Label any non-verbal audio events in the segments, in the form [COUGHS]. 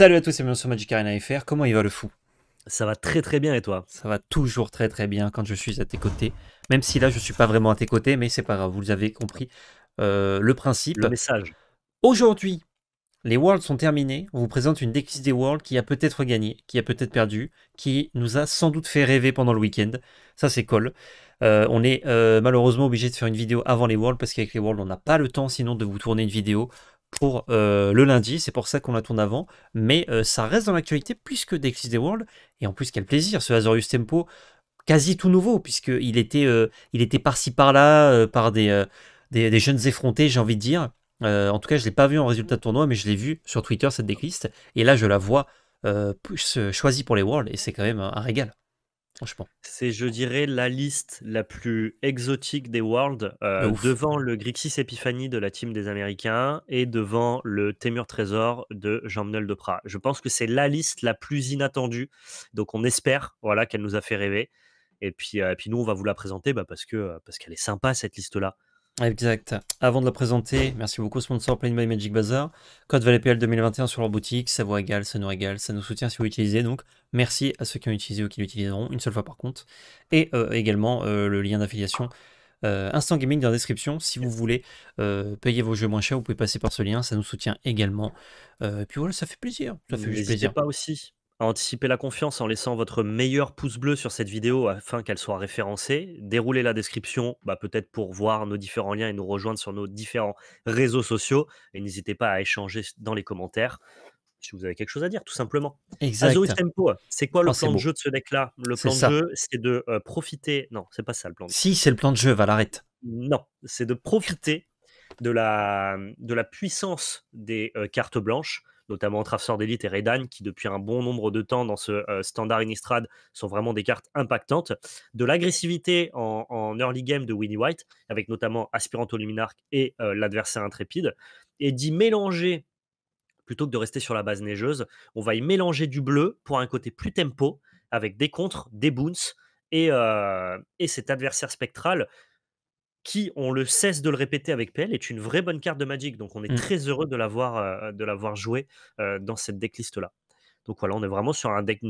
Salut à tous et bienvenue sur Magic Arena FR. Comment il va le fou Ça va très très bien et toi Ça va toujours très très bien quand je suis à tes côtés. Même si là je ne suis pas vraiment à tes côtés, mais c'est pas grave, vous avez compris euh, le principe. Le message. Aujourd'hui, les Worlds sont terminés. On vous présente une décliste des Worlds qui a peut-être gagné, qui a peut-être perdu, qui nous a sans doute fait rêver pendant le week-end. Ça c'est cool. Euh, on est euh, malheureusement obligé de faire une vidéo avant les Worlds parce qu'avec les Worlds on n'a pas le temps sinon de vous tourner une vidéo pour euh, le lundi, c'est pour ça qu'on la tourne avant, mais euh, ça reste dans l'actualité puisque Décliste des the World, et en plus quel plaisir, ce Azorius Tempo, quasi tout nouveau, puisqu'il était, euh, il était par-ci par-là, par des, des, jeunes effrontés, j'ai envie de dire. en tout cas, je ne l'ai pas vu en résultat de tournoi, mais je l'ai vu sur Twitter, cette decklist, et là je la vois choisie pour les Worlds, et c'est quand même un régal franchement. C'est, je dirais, la liste la plus exotique des Worlds, euh, devant le Grixis Epiphany de la team des Américains et devant le Temur Trésor de Jean-Menel Prat Je pense que c'est la liste la plus inattendue. Donc, on espère voilà, qu'elle nous a fait rêver. Et puis, euh, et puis nous, on va vous la présenter bah, parce parce qu'elle est sympa, cette liste-là. Exact. Avant de la présenter, merci beaucoup sponsor Plain by Magic Bazaar. Code ValetPL 2021 sur leur boutique, ça vous régale, ça nous régale, ça nous soutient si vous l'utilisez. Donc merci à ceux qui ont utilisé ou qui l'utiliseront une seule fois par contre. Et euh, également euh, le lien d'affiliation euh, Instant Gaming dans la description. Si vous voulez payer vos jeux moins chers, vous pouvez passer par ce lien, ça nous soutient également. Et puis voilà, ça fait plaisir. Ça fait plaisir. pas aussi Anticiper la confiance en laissant votre meilleur pouce bleu sur cette vidéo afin qu'elle soit référencée. Déroulez la description, bah, peut-être pour voir nos différents liens et nous rejoindre sur nos différents réseaux sociaux. Et n'hésitez pas à échanger dans les commentaires si vous avez quelque chose à dire, tout simplement. Ah, Exactement. c'est quoi le oh, plan de jeu de ce deck-là Le plan de jeu, c'est de euh, profiter. Non, c'est pas ça le plan de jeu. Si, c'est le plan de jeu, Va Non, c'est de profiter de la, de la puissance des euh, cartes blanches notamment tracer d'élite et Redan, qui depuis un bon nombre de temps dans ce euh, standard Innistrad sont vraiment des cartes impactantes. De l'agressivité en, early game de Winnie White, avec notamment Aspirant au Luminarque et euh, l'adversaire intrépide, et d'y mélanger plutôt que de rester sur la base neigeuse. On va y mélanger du bleu pour un côté plus tempo, avec des contres, des boons, et, euh, et cet adversaire spectral qui, on le cesse de le répéter avec PL, est une vraie bonne carte de Magic. Donc on est mmh. très heureux de l'avoir euh, joué euh, dans cette decklist-là. Donc voilà, on est vraiment sur un deck,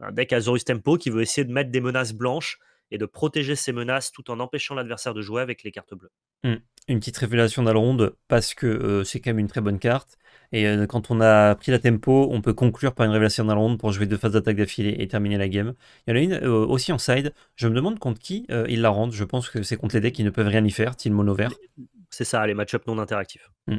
un deck Azorus Tempo qui veut essayer de mettre des menaces blanches et de protéger ses menaces tout en empêchant l'adversaire de jouer avec les cartes bleues. Mmh. Une petite révélation ronde parce que euh, c'est quand même une très bonne carte. Et euh, quand on a pris la tempo, on peut conclure par une révélation ronde pour jouer deux phases d'attaque d'affilée et terminer la game. Il y en a une euh, aussi en side. Je me demande contre qui il la rende. Je pense que c'est contre les decks qui ne peuvent rien y faire, Team Mono Vert. C'est ça, les match-ups non interactifs. Mm.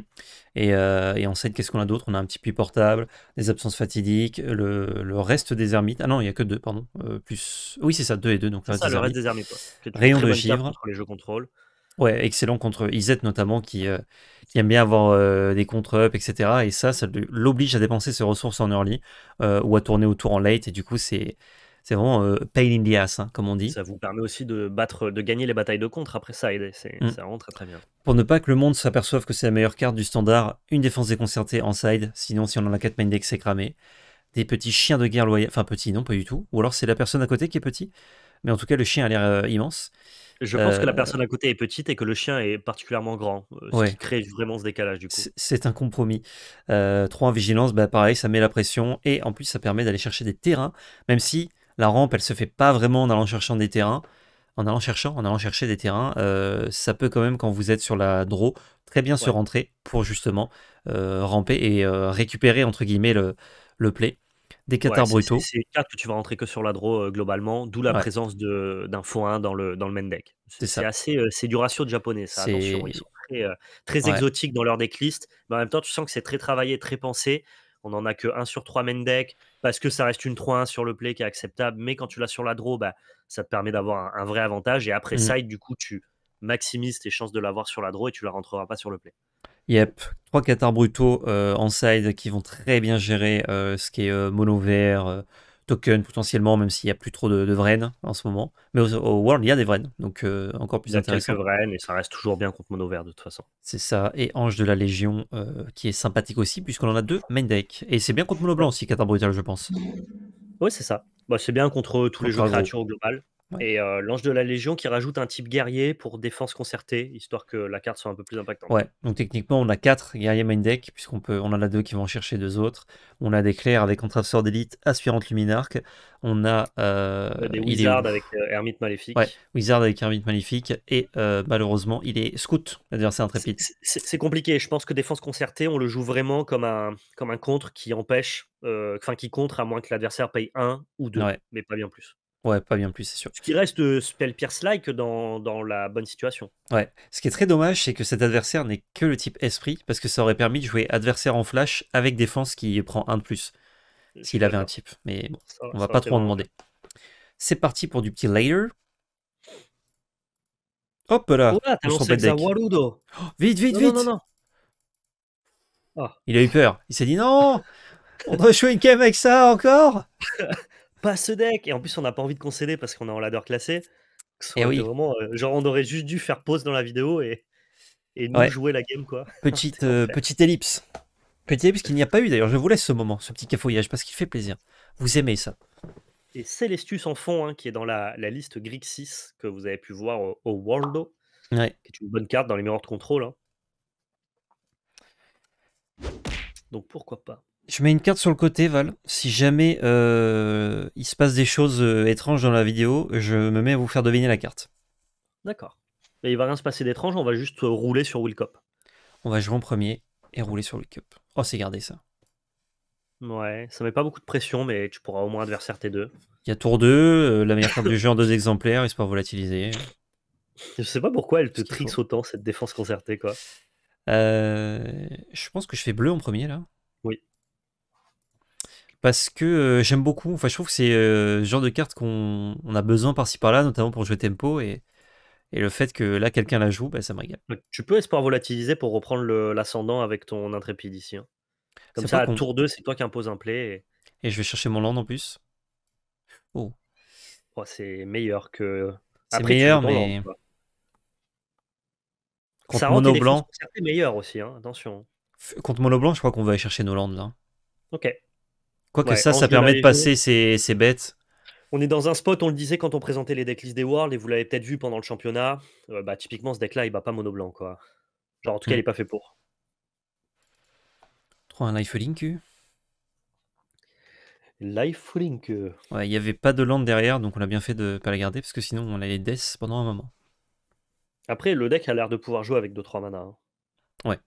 Et, en euh, set, qu'est-ce qu'on a d'autre On a un petit puits portable, des absences fatidiques, le, reste des ermites. Ah non, il n'y a que deux, pardon. Euh, plus... Oui, c'est ça, deux et deux. Donc ça, le reste des ermites. Rayon de givre. les jeux contrôle. Ouais, excellent contre Izet notamment, euh, qui, aime bien avoir des contre-up, etc. Et ça, ça l'oblige à dépenser ses ressources en early ou à tourner autour en late. Et du coup, c'est c'est vraiment euh, pain in the ass, hein, comme on dit. Ça vous permet aussi de battre, de gagner les batailles de contre après side, et mm. c'est vraiment très très bien. Pour ne pas que le monde s'aperçoive que c'est la meilleure carte du standard, une défense déconcertée en side, sinon si on en a 4 main decks, c'est cramé. Des petits chiens de guerre loyaux, enfin petits, non, pas du tout. Ou alors c'est la personne à côté qui est petit, mais en tout cas le chien a l'air euh, immense. Je pense que la euh, personne à côté est petite et que le chien est particulièrement grand, ce qui crée vraiment ce décalage du coup. C'est un compromis. Euh, en vigilance, bah pareil, ça met la pression et en plus ça permet d'aller chercher des terrains, même si la rampe, elle se fait pas vraiment en allant chercher des terrains. En allant cherchant, en allant chercher des terrains, euh, ça peut quand même, quand vous êtes sur la draw, très bien se rentrer pour justement euh, ramper et euh, récupérer, entre guillemets, le, le play. Des Qatar brutaux. C'est une carte que tu vas rentrer que sur la draw globalement, d'où la présence d'un faux 1 dans le, dans le main deck. C'est assez, c'est du ratio japonais, ça. Attention, ils sont très, très exotiques dans leur decklist, mais en même temps, tu sens que c'est très travaillé, très pensé on n'en a que 1 sur 3 main deck, parce que ça reste une 3-1 sur le play qui est acceptable, mais quand tu l'as sur la draw, bah, ça te permet d'avoir un, vrai avantage, et après mm. side, du coup, tu maximises tes chances de l'avoir sur la draw et tu la rentreras pas sur le play. Yep, trois catars brutaux euh, en side qui vont très bien gérer euh, ce qui est euh, mono vert, token potentiellement, même s'il n'y a plus trop de, de Vren en ce moment. Mais au, World, il y a des Vren, donc euh, encore plus il y a intéressant. Quelques Vren et ça reste toujours bien contre Mono Vert de toute façon. C'est ça, et Ange de la Légion euh, qui est sympathique aussi, puisqu'on en a deux main deck. Et c'est bien contre Mono Blanc aussi, Cata Brutal, je pense. Oui, c'est ça. Bah, c'est bien contre tous les jeux de créatures au global. Et l'ange de la Légion qui rajoute un type guerrier pour défense concertée, histoire que la carte soit un peu plus impactante. Ouais, donc techniquement, on a 4 guerriers main deck, puisqu'on peut, on en a deux qui vont chercher deux autres. On a des clairs avec sort d'élite, Aspirante Luminarque. On a. des Wizards avec ermite Maléfique. Ouais, Wizard avec ermite Maléfique. Et malheureusement, il est Scout, l'adversaire intrépide. C'est compliqué. Je pense que défense concertée, on le joue vraiment comme un, comme un contre qui empêche, enfin qui contre à moins que l'adversaire paye 1 ou 2, mais pas bien plus. Ouais, pas bien plus, c'est sûr. Ce qui reste euh, spell pierce like dans, la bonne situation. Ouais. Ce qui est très dommage, c'est que cet adversaire n'est que le type esprit, parce que ça aurait permis de jouer adversaire en flash avec défense qui prend un de plus. S'il avait un type. Mais bon, on va pas trop en demander. C'est parti pour du petit later. Hop là lancé deck. Oh, vite, vite, vite ah. Il a eu peur. Il s'est dit non On doit jouer une game avec ça encore [LAUGHS] pas ce deck. Et en plus, on n'a pas envie de concéder parce qu'on est en ladder classé. Et eh oui. Vraiment, euh, genre, on aurait juste dû faire pause dans la vidéo et, nous jouer la game, quoi. [LAUGHS] Petite, euh, petite ellipse. Petite ellipse qu'il n'y a pas eu d'ailleurs. Je vous laisse ce moment, ce petit cafouillage, parce qu'il fait plaisir. Vous aimez ça. Et Célestius en fond, hein, qui est dans la, liste Greek 6 que vous avez pu voir au, world Worldo, ouais. qui une bonne carte dans les meilleurs de contrôle. Hein. Donc pourquoi pas je mets une carte sur le côté, Val. Si jamais euh, il se passe des choses euh, étranges dans la vidéo, je me mets à vous faire deviner la carte. D'accord. Mais il va rien se passer d'étrange, on va juste euh, rouler sur Willcop. On va jouer en premier et rouler sur cup Oh, c'est gardé ça. Ouais, ça met pas beaucoup de pression, mais tu pourras au moins adversaire tes deux. Il y a tour 2, la meilleure carte du jeu en deux exemplaires, histoire volatiliser Je sais pas pourquoi elle te trixe autant cette défense concertée, quoi. je pense que je fais bleu en premier là. Oui parce que euh, j'aime beaucoup. Enfin, je trouve que c'est le euh, genre de carte qu'on a besoin par-ci par-là, notamment pour jouer tempo. Et, le fait que là, quelqu'un la joue, bah, ça me régale. tu peux espoir volatiliser pour reprendre l'ascendant avec ton intrépide ici. Hein. Comme ça, à tour 2, c'est toi qui impose un play. et- je vais chercher mon land en plus. oh, oh c'est meilleur que. C'est meilleur, mais contre mono blanc, aussi, hein, attention. contre mono blanc, je crois qu'on va aller chercher nos landes là. Ok. Quoique ça, ça permet de passer ces bêtes. On est dans un spot, on le disait quand on présentait les decklists des Worlds, et vous l'avez peut-être vu pendant le championnat. Euh, bah, typiquement, ce deck-là, il bat pas mono blanc, quoi. Genre, en tout cas, hmm. il est pas fait pour. 3 un Life Link. Life Link. Ouais, il n'y avait pas de land derrière, donc on a bien fait de pas la garder, parce que sinon, on allait death pendant un moment. Après, le deck a l'air de pouvoir jouer avec 2-3 mana. Hein. Ouais.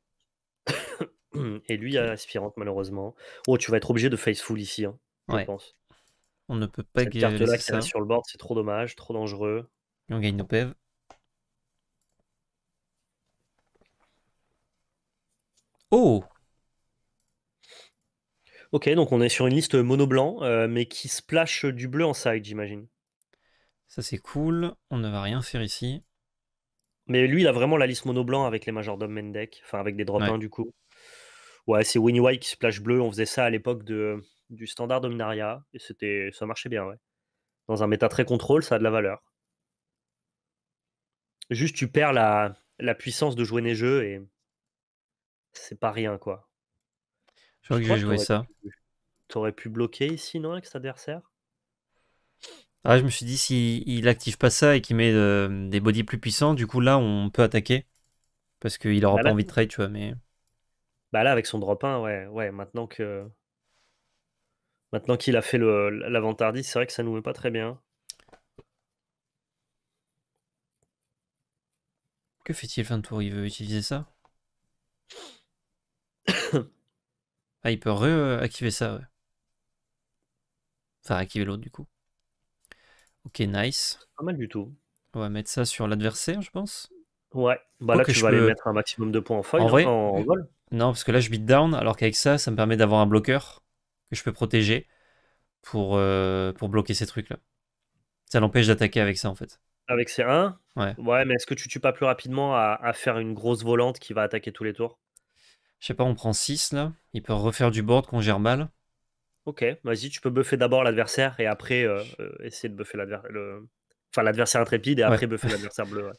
[CLEARS THROAT] Et lui, a aspirante, malheureusement. Oh, tu vas être obligé de faceful ici, hein, je pense. On ne peut pas gagner. Cette sur le board, c'est trop dommage, trop dangereux. on gagne nos PEV. Oh Ok, donc on est sur une liste mono blanc, euh, mais qui splash du bleu en side, j'imagine. Ça c'est cool, on ne va rien faire ici. Mais lui, il a vraiment la liste mono blanc avec les majordomes deck enfin avec des drop du coup. Ouais, c'est Winny White qui splash bleu. On faisait ça à l'époque du standard Dominaria. Et c'était, ça marchait bien, ouais. Dans un méta très contrôle, ça a de la valeur. Juste, tu perds la, la puissance de jouer jeux, et c'est pas rien, quoi. Je crois que j'ai joué ça. T'aurais pu bloquer ici, non, avec cet adversaire Ah, je me suis dit, s'il il active pas ça et qu'il met euh, des bodies plus puissants, du coup, là, on peut attaquer. Parce qu'il aura bah, pas envie de trade, tu vois, mais. Bah là, avec son drop 1, ouais, ouais, maintenant que. Maintenant qu'il a fait lavant tardi c'est vrai que ça nous met pas très bien. Que fait-il fin de tour Il veut utiliser ça [COUGHS] Ah, il peut re-activer ça, ouais. Enfin, activer l'autre, du coup. Ok, nice. Pas mal du tout. On va mettre ça sur l'adversaire, je pense. Ouais, bah là, tu je vas aller mettre un maximum de points en foil, en, vol. Non, parce que là, je beat down, alors qu'avec ça, ça me permet d'avoir un bloqueur que je peux protéger pour, euh, pour bloquer ces trucs-là. Ça l'empêche d'attaquer avec ça, en fait. Avec ses 1 ouais. ouais. mais est-ce que tu tues pas plus rapidement à, faire une grosse volante qui va attaquer tous les tours Je sais pas, on prend 6 là. Il peut refaire du board qu'on gère mal. Ok, vas-y, tu peux buffer d'abord l'adversaire et après euh, euh, essayer de buffer l'adversaire. Le... Enfin, l'adversaire intrépide et après buffer [LAUGHS] l'adversaire bleu.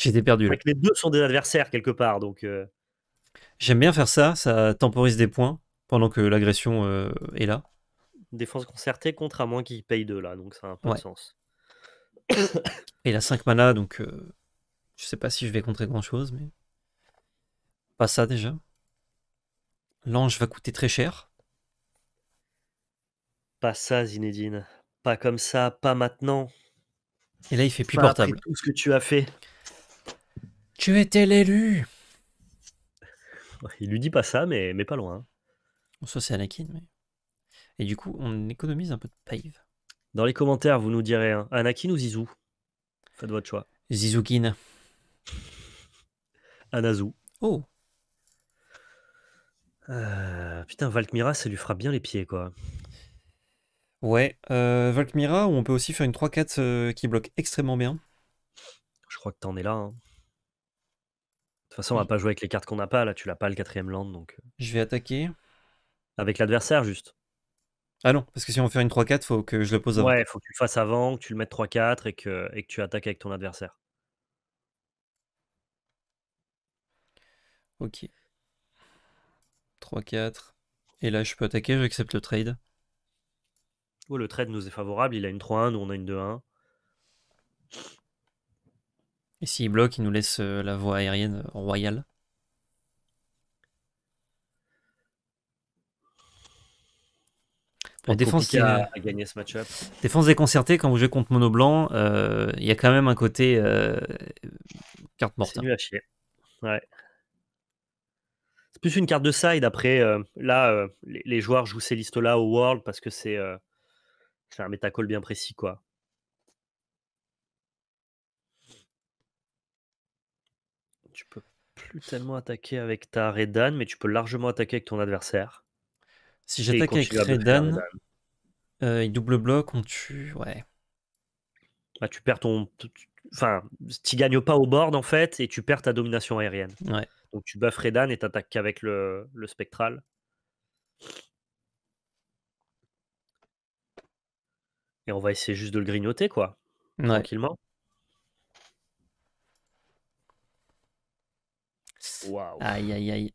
J'étais perdu. Là. Les deux sont des adversaires quelque part, donc. Euh. J'aime bien faire ça, ça temporise des points pendant que l'agression euh, est là. Défense concertée contre à moins qu'il paye deux là, donc ça a un peu de sens. [COUGHS] Et la 5 mana, donc euh, je sais pas si je vais contrer grand chose, mais. Pas ça déjà. L'ange va coûter très cher. Pas ça, Zinedine. Pas comme ça, pas maintenant. Et là, il fait plus bah, portable. tout ce que tu as fait. Tu étais l'élu. Il lui dit pas ça, mais, mais pas loin. Soit c'est Anakin, mais. Et du coup, on économise un peu de pave. Dans les commentaires, vous nous direz hein, Anakin ou Zizou Faites votre choix. Zizoukin. Anazou. Oh euh, Putain, Valkmira, ça lui fera bien les pieds, quoi. Ouais, euh, Valkmira, on peut aussi faire une 3-4 euh, qui bloque extrêmement bien. Je crois que t'en es là. Hein façon, on va pas jouer avec les cartes qu'on n'a pas. Là, tu l'as pas le quatrième land. donc. Euh. Je vais attaquer. Avec l'adversaire, juste. Ah non, parce que si on fait une 3-4, faut que je le pose avant. Ouais, faut que tu le fasses avant, que tu le mettes 3-4 et que, et que tu attaques avec ton adversaire. Ok. 3-4. Et là, je peux attaquer, j'accepte le trade. Ouais, oh, le trade nous est favorable, il a une 3-1, nous on a une 2-1. Et s'il bloque, il nous laisse euh, la voie aérienne euh, royale. défense, défense déconcertée, quand vous jouez contre Mono Blanc, euh, il y a quand même un côté carte morte. Hein. C'est plus une carte de side. Après, là, les, joueurs jouent ces listes-là au World parce que c'est un métacole bien précis. quoi. tu peux plus tellement attaquer avec ta Redan, mais tu peux largement attaquer avec ton adversaire. Si j'attaque avec Redan, euh, il double bloc, on tue. Ouais. Bah, tu perds ton. Enfin, tu gagnes pas au board en fait, et tu perds ta domination aérienne. Donc tu buffes Redan et t'attaques qu'avec le, spectral. Et on va essayer juste de le grignoter, quoi. Tranquillement. Aïe, aïe, aïe.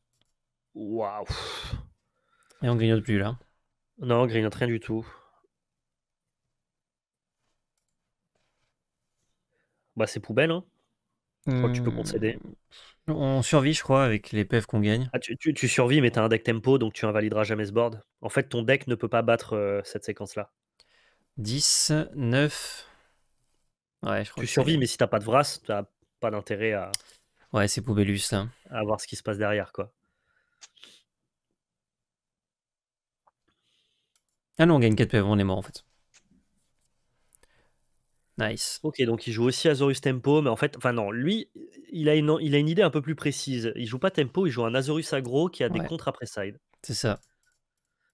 Et on grignote plus là. Non, on grignote rien du tout. Bah, c'est poubelle, hein. Je crois que tu peux hmm. concéder. On survit, je crois, avec les PF qu'on gagne. Ah, tu, tu, survis, mais tu as un deck tempo, donc tu invalideras jamais ce board. En fait, ton deck ne peut pas battre euh, cette séquence-là. 10, 9. Ouais, je crois tu survis, mais si t'as pas de Vras, t'as pas d'intérêt à. Ouais, c'est Poubellus. À voir ce qui se passe derrière, quoi. Ah non, on gagne 4 PV, on est mort en fait. Nice. Ok, donc il joue aussi Azorus Tempo, mais en fait, enfin non, lui, il a, une, il a une idée un peu plus précise. Il joue pas Tempo, il joue un Azorus agro qui a des contres après side. C'est ça.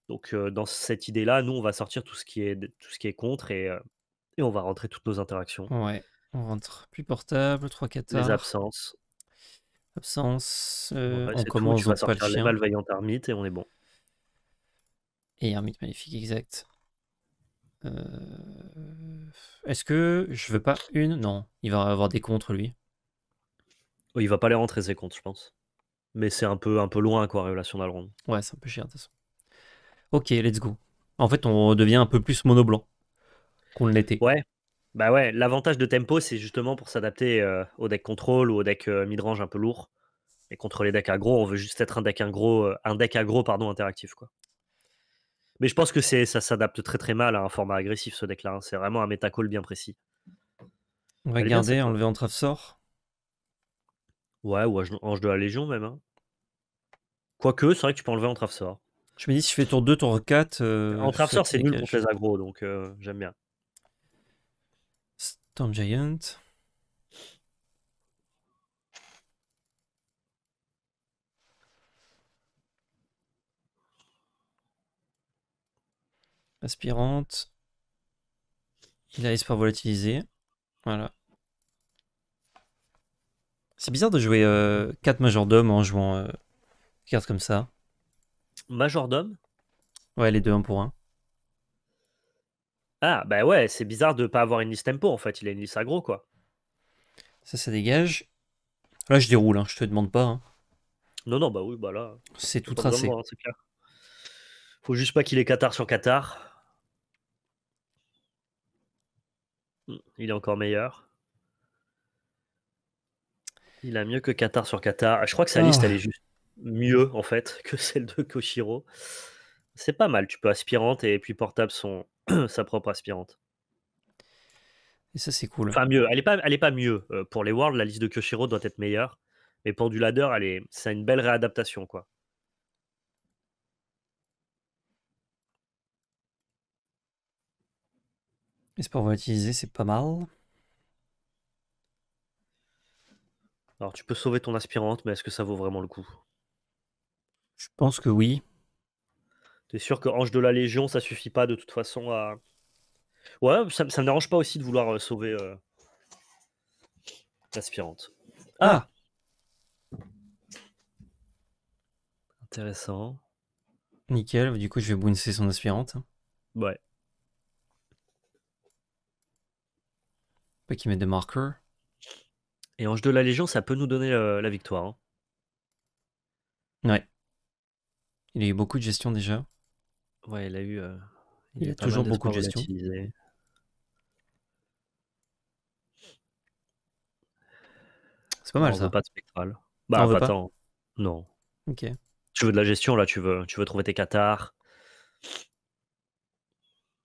Donc euh, dans cette idée-là, nous, on va sortir tout ce qui est, tout ce qui est contre et, euh, et on va rentrer toutes nos interactions. Ouais, on rentre plus portable, 3 4 Les absences. Absence. Euh, on commence pas le Armite et on est bon. Et armite magnifique exact. Euh, est-ce que je veux pas une Non, il va avoir des contres lui. Il va pas les rentrer ses comptes, je pense. Mais c'est un peu, un peu loin, quoi, Révélation d'Alrond. Ouais, c'est un peu cher, de toute façon. Ok, let's go. En fait, on devient un peu plus mono blanc qu'on l'était. Ouais, bah ouais, l'avantage de tempo, c'est justement pour s'adapter au deck contrôle ou au deck mid midrange un peu lourd. Et contre les decks aggro, on veut juste être un deck aggro, un deck pardon, interactif. Quoi. Mais je pense que ça s'adapte très très mal à un format agressif ce deck-là. Hein. C'est vraiment un métacall bien précis. On va garder, enlever en Ouais, ou ange de la Légion même. Hein. Quoique, c'est vrai que tu peux enlever en trave Je me dis, si je fais tour 2, tour 4. en euh, sort, c'est nul contre les aggro, donc j'aime bien. Tom Giant. Aspirante. Il a espoir volatiliser. Voilà. C'est bizarre de jouer euh, quatre 4 majordomes en jouant cartes euh, comme ça. Majordome Ouais, les deux un pour un. Ah, bah ouais, c'est bizarre de pas avoir une liste tempo en fait. Il a une liste aggro quoi. Ça, ça dégage. Là, je déroule, hein, je te demande pas. Hein. Non, non, bah oui, bah là. C'est tout tracé. Hein, Faut juste pas qu'il ait Qatar sur Qatar. Hmm, il est encore meilleur. Il a mieux que Qatar sur Qatar. Ah, je crois que sa ah, liste, elle est juste mieux en fait [LAUGHS] que celle de Koshiro. C'est pas mal. Tu peux aspirante et puis portable sont [CLEARS THROAT] sa propre aspirante. Et ça, c'est cool. Enfin, mieux. Elle n'est pas, elle est pas mieux. Euh, pour les world la liste de Kyoshiro doit être meilleure. Mais pour du ladder, elle est... c'est une belle réadaptation, quoi. Et va utiliser c'est pas mal. Alors, tu peux sauver ton aspirante, mais est-ce que ça vaut vraiment le coup Je pense que oui. T'es sûr que Ange de la Légion, ça suffit pas de toute façon à. Ouais, ça, ça me dérange pas aussi de vouloir euh, sauver euh, l'aspirante. Ah! ah Intéressant. Nickel, du coup je vais bouncer son aspirante. Ouais. Pas qu'il mette des marqueurs. Et Ange de la Légion, ça peut nous donner euh, la victoire. Hein. Ouais. Il a eu beaucoup de gestion déjà. Ouais, il a eu. Euh, il a toujours beaucoup de gestion. C'est pas mal pas spectral. Bah, Non. Ok. Tu veux de la gestion là, tu veux, tu veux trouver tes cathars.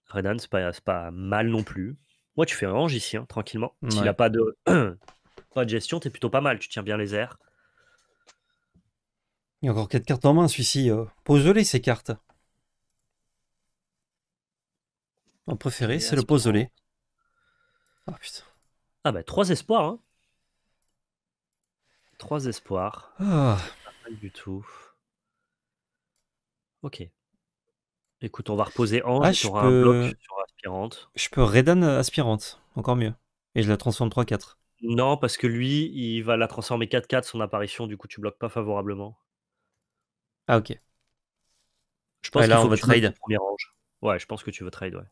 Redan, c'est pas, pas mal non plus. Moi, tu fais un ici hein, tranquillement. S'il Ouais. a pas de, [CLEARS THROAT] pas de gestion, t'es plutôt pas mal. Tu tiens bien les airs. Il y a encore quatre cartes en main, celui-ci. Euh. Pose-les ces cartes. Mon préféré, c'est le posolé. Ah putain. Ah bah, trois espoirs, hein. Trois espoirs. Ah. Pas mal du tout. Ok. Écoute, on va reposer en ah, je un bloc sur aspirante. Je peux Redan euh, aspirante, encore mieux. Et je la transforme 3-4. Non, parce que lui, il va la transformer 4-4 son apparition, du coup tu bloques pas favorablement. Ah ok. Je pense ouais, là, on trade. Ouais, je pense que tu veux trade, ouais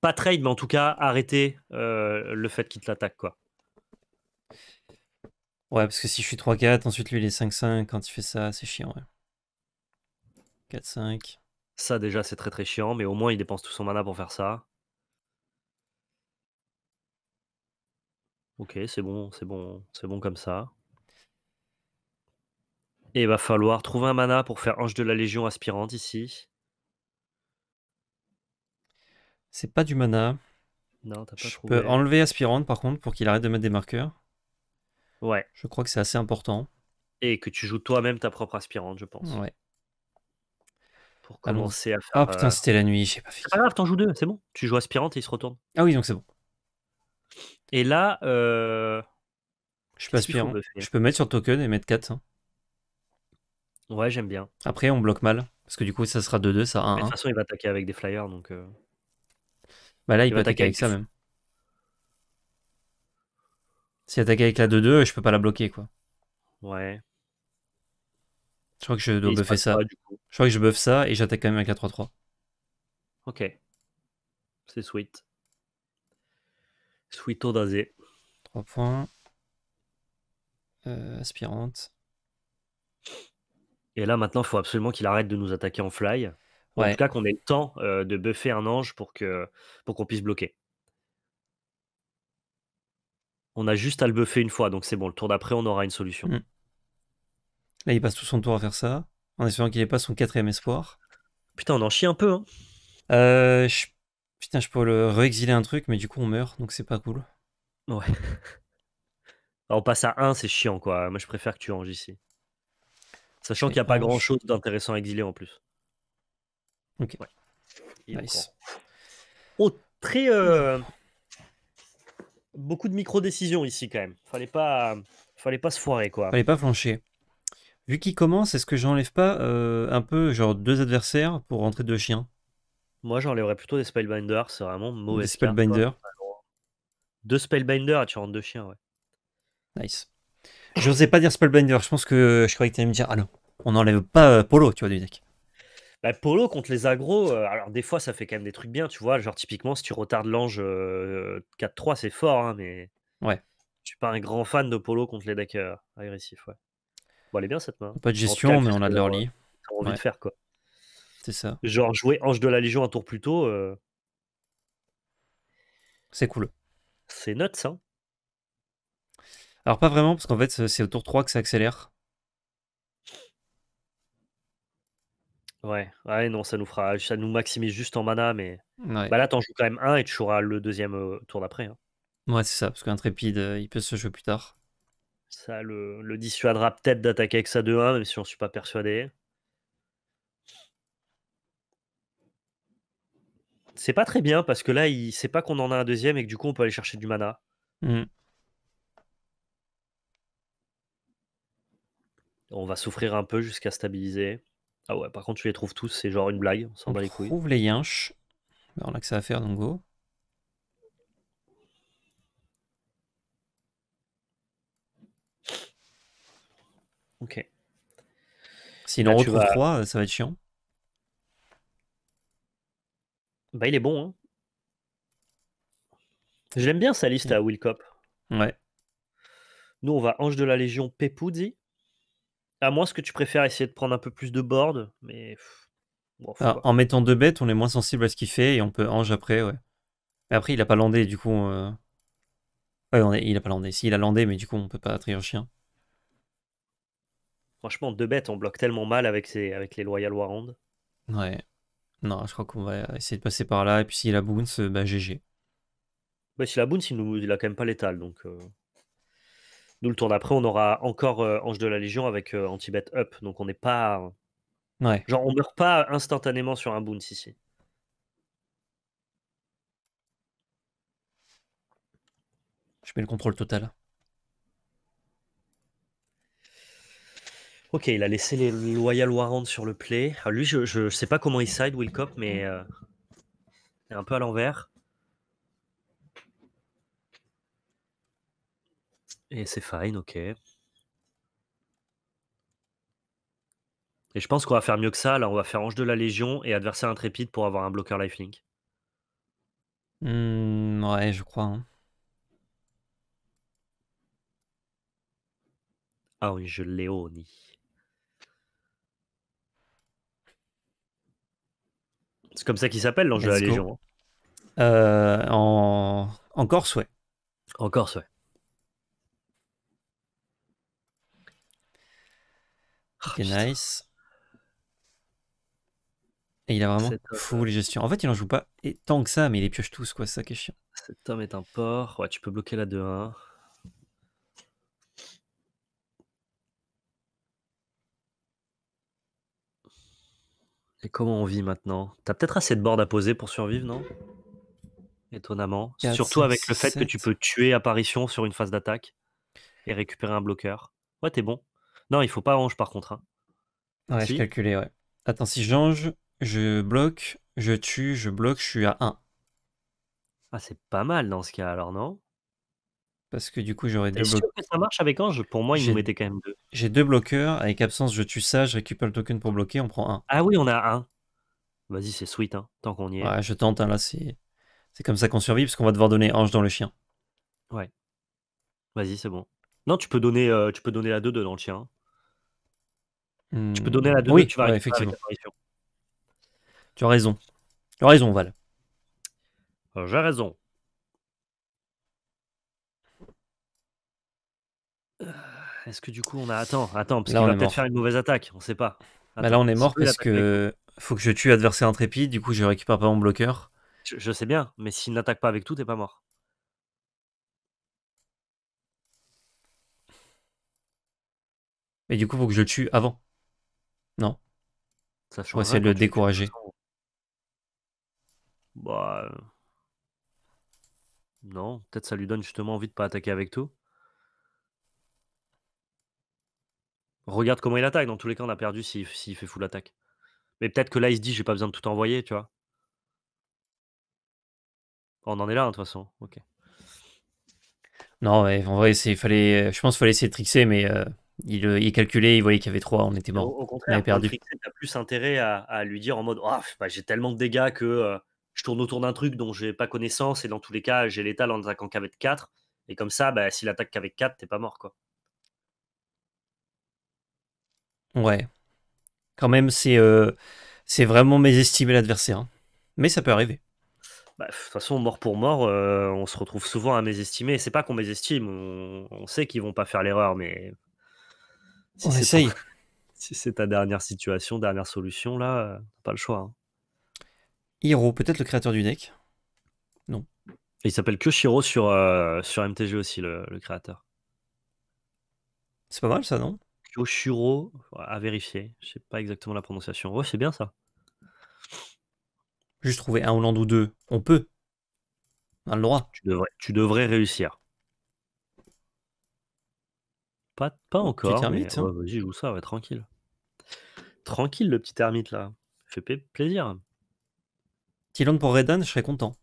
pas trade, mais en tout cas, arrêter euh, le fait qu'il te l'attaque, quoi. Ouais, parce que si je suis 3-4, ensuite lui il est 5-5, quand il fait ça, c'est chiant, ouais. 4-5. Ça déjà, c'est très très chiant, mais au moins il dépense tout son mana pour faire ça. Ok, c'est bon, c'est bon, c'est bon comme ça. Et il va falloir trouver un mana pour faire Ange de la Légion aspirante ici. C'est pas du mana. Non, t'as pas Je peux enlever Aspirante par contre pour qu'il arrête de mettre des marqueurs. Ouais. Je crois que c'est assez important. Et que tu joues toi-même ta propre Aspirante, je pense. Ouais. Pour ah commencer à ah, faire. Ah putain, euh, c'était la nuit, j'ai pas fait. C'est pas grave, t'en joues deux, c'est bon. Tu joues Aspirante et il se retourne. Ah oui, donc c'est bon. Et là. Euh... Je peux Aspirante. Je peux mettre sur token et mettre 4. Hein. Ouais, j'aime bien. Après, on bloque mal. Parce que du coup, ça sera 2-2, ça 1-1. De toute façon, il va attaquer avec des flyers. donc... Euh, bah là, il, peut attaquer avec ça même. S'il attaque avec la 2-2, je peux pas la bloquer quoi. Ouais. Je crois que je dois buffer ça. Je crois que je buff ça et j'attaque quand même avec la 3-3. Ok. C'est sweet. Sweet d'Azé. 3 points. Euh, aspirante. Et là maintenant, faut absolument qu'il arrête de nous attaquer en fly. En tout cas, qu'on ait le temps de buffer un ange pour qu'on pour puisse bloquer. On a juste à le buffer une fois, donc c'est bon. Le tour d'après, on aura une solution. Mmh. Là, il passe tout son tour à faire ça, en espérant qu'il n'ait pas son quatrième espoir. Putain, on en chie un peu. Hein. Putain, je peux le réexiler un truc, mais du coup, on meurt, donc c'est pas cool. Ouais. [LAUGHS] Ah, on passe à 1, c'est chiant, quoi. Moi, je préfère que tu ranges ici. Sachant qu'il n'y a pas grand-chose d'intéressant à exiler en plus. Ok. nice. Oh, très. Euh, beaucoup de micro-décisions ici, quand même. Fallait pas, fallait pas se foirer, quoi. Fallait pas flancher. Vu qu'il commence, est-ce que j'enlève pas euh, un peu, genre, deux adversaires pour rentrer deux chiens Moi, j'enlèverais plutôt des Spellbinders. C'est vraiment mauvais. Deux Spellbinders et tu rentres deux chiens, ouais. Nice. J'osais pas dire Spellbinder, je pense que je croyais que tu me dire, ah non, on n'enlève pas euh, Polo, tu vois, du deck. Bah, Polo contre les agros, euh, alors des fois ça fait quand même des trucs bien, tu vois. Genre typiquement, si tu retardes l'ange 4-3, euh, c'est fort, hein, mais. Ouais. Je suis pas un grand fan de Polo contre les decks agressifs, ouais. Bon, elle est bien cette main. Pas de gestion, mais on a de l'early. on envie de faire quoi. C'est ça. Genre jouer Ange de la Légion un tour plus tôt. Euh, c'est cool. C'est nuts, hein. Alors pas vraiment, parce qu'en fait, c'est au tour 3 que ça accélère. Ouais, ah ouais, non, ça nous fera, ça nous maximise juste en mana, mais bah là, t'en joues quand même un et tu joueras le deuxième euh, tour d'après. Hein. Ouais, c'est ça, parce qu'un trépide, euh, il peut se jouer plus tard. Ça le, dissuadera peut-être d'attaquer avec sa 2-1, même si j'en suis pas persuadé. C'est pas très bien parce que là, il sait pas qu'on en a un deuxième et que du coup, on peut aller chercher du mana. Mmh. On va souffrir un peu jusqu'à stabiliser. Ah ouais, par contre, tu les trouves tous, c'est genre une blague, on s'en bat les couilles. trouve les yinches. Bah, on a que ça à faire, donc go. Ok. S'il en retrouve euh, ça va être chiant. Bah, il est bon. Hein. J'aime bien sa liste à Willcop. Ouais. Nous, on va Ange de la Légion pepoudi. À moins ce que tu préfères essayer de prendre un peu plus de board, mais. en mettant deux bêtes, on est moins sensible à ce qu'il fait et on peut ange après, ouais. Mais après, il a pas landé, du coup. Euh, il a pas landé. Si, il a landé, mais du coup, on peut pas un chien. Franchement, deux bêtes, on bloque tellement mal avec, les Loyal warrand. Ouais. Non, je crois qu'on va essayer de passer par là. Et puis s'il a Boons, euh, bah GG. Bah, s'il a Boons, il, nous... a quand même pas l'étal, donc. Euh, nous, le tour d'après, on aura encore euh, Ange de la Légion avec euh, Antibet Up. Donc, on n'est pas. Ouais. Genre, on meurt pas instantanément sur un boon, ici. Je mets le contrôle total. Ok, il a laissé les Loyal Warrant sur le play. Ah, lui, je ne sais pas comment il side Cop, mais euh, un peu à l'envers. Et c'est fine, ok. Et je pense qu'on va faire mieux que ça. Là, on va faire Ange de la Légion et Adversaire Intrépide pour avoir un bloqueur lifelink. Mmh, ouais, je crois. oui, hein. Ange Leoni. C'est comme ça qu'il s'appelle l'Ange de la Légion. Hein. Euh, en Corse, ouais. En Corse, ouais. C'est oh, nice. Et il a vraiment fou les gestions. En fait, il en joue pas et tant que ça, mais il les pioche tous, quoi. ça qui chiant. Cet homme est un porc. Ouais, tu peux bloquer la 2-1. Et comment on vit maintenant T'as peut-être assez de board à poser pour survivre, non Étonnamment. Surtout avec le fait que tu peux tuer apparition sur une phase d'attaque et récupérer un bloqueur. Ouais, t'es bon. Non, il faut pas range par contre. Hein. Ouais, je calculais, ouais. Attends, si j'ange, je bloque, je tue, je bloque, je suis à 1. Ah, c'est pas mal dans ce cas alors, non Parce que du coup, j'aurais des bloqueurs. que ça marche avec Ange Pour moi, il nous mettait quand même deux. J'ai deux bloqueurs. Avec absence, je tue ça, je récupère le token pour bloquer, on prend un. Ah oui, on a un. Vas-y, c'est sweet, hein, tant qu'on y est. Ouais, je tente, hein, là, c'est comme ça qu'on survit, parce qu'on va devoir donner Ange dans le chien. Ouais. Vas-y, c'est bon. Non, tu peux donner, euh, tu peux donner la 2-2 dans le chien. Hein. Tu peux hmm. donner la 2 tu vas effectivement. tu as raison. Tu as raison, Val. Euh, j'ai raison. Euh, est-ce que du coup on a attends, attends, parce qu'il va peut-être faire une mauvaise attaque, on sait pas. Bah, là on est mort parce que faut que je tue adversaire intrépide, du coup je récupère pas mon bloqueur. Je, sais bien, mais s'il n'attaque pas avec tout, t'es pas mort. Et du coup faut que je le tue avant. Non. Ça On va essayer de le décourager. Bah. Euh, non, peut-être ça lui donne justement envie de pas attaquer avec tout. Regarde comment il attaque. Dans tous les cas, on a perdu s'il fait full attaque. Mais peut-être que là, il se dit, j'ai pas besoin de tout envoyer, tu vois. On en est là, hein, de toute façon. Ok. Non, ouais, en vrai, il fallait, je pense qu'il fallait essayer de trixer, mais euh, il, euh, il, calculait, il voyait qu'il y avait 3, on était mort. Au, contraire, on avait plus intérêt à, lui dire en mode oh, bah, j'ai tellement de dégâts que euh, je tourne autour d'un truc dont j'ai pas connaissance et dans tous les cas, j'ai l'étal en attaquant qu'avec 4. Et comme ça, bah, s'il attaque qu'avec 4, t'es pas mort. quoi. Ouais. Quand même, c'est euh, vraiment mésestimer l'adversaire. Hein. Mais ça peut arriver. Bah, de toute façon, mort pour mort, on se retrouve souvent à mésestimer. C'est pas qu'on mésestime, on, on sait qu'ils vont pas faire l'erreur, mais [LAUGHS] Si c'est ta dernière situation, dernière solution, là, euh, pas le choix. Hein. Hiro, peut-être le créateur du deck Non. il s'appelle Kyoshiro sur, euh, sur MTG aussi, le, créateur. C'est pas mal ça, non Kyoshiro, à vérifier. Je sais pas exactement la prononciation. oh c'est bien ça. Juste trouver un Hollande ou deux. On peut. On a le droit. tu devrais réussir. Pas, pas encore. Hein. Vas-y, joue ça, tranquille. Tranquille, le petit ermite là. Fait plaisir. land pour Redan, je serais content.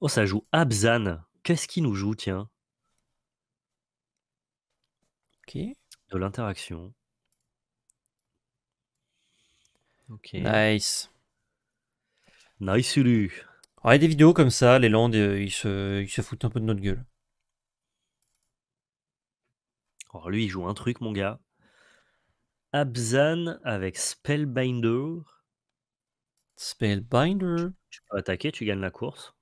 Oh, ça joue Abzan. Qu'est-ce qui nous joue, tiens Ok. De l'interaction. Ok. Nice. Nice, Ulu. a des vidéos comme ça, les Landes, euh, ils se foutent un peu de notre gueule. Alors lui, il joue un truc, mon gars. Abzan avec Spellbinder. Spellbinder. Tu peux attaquer, tu gagnes la course.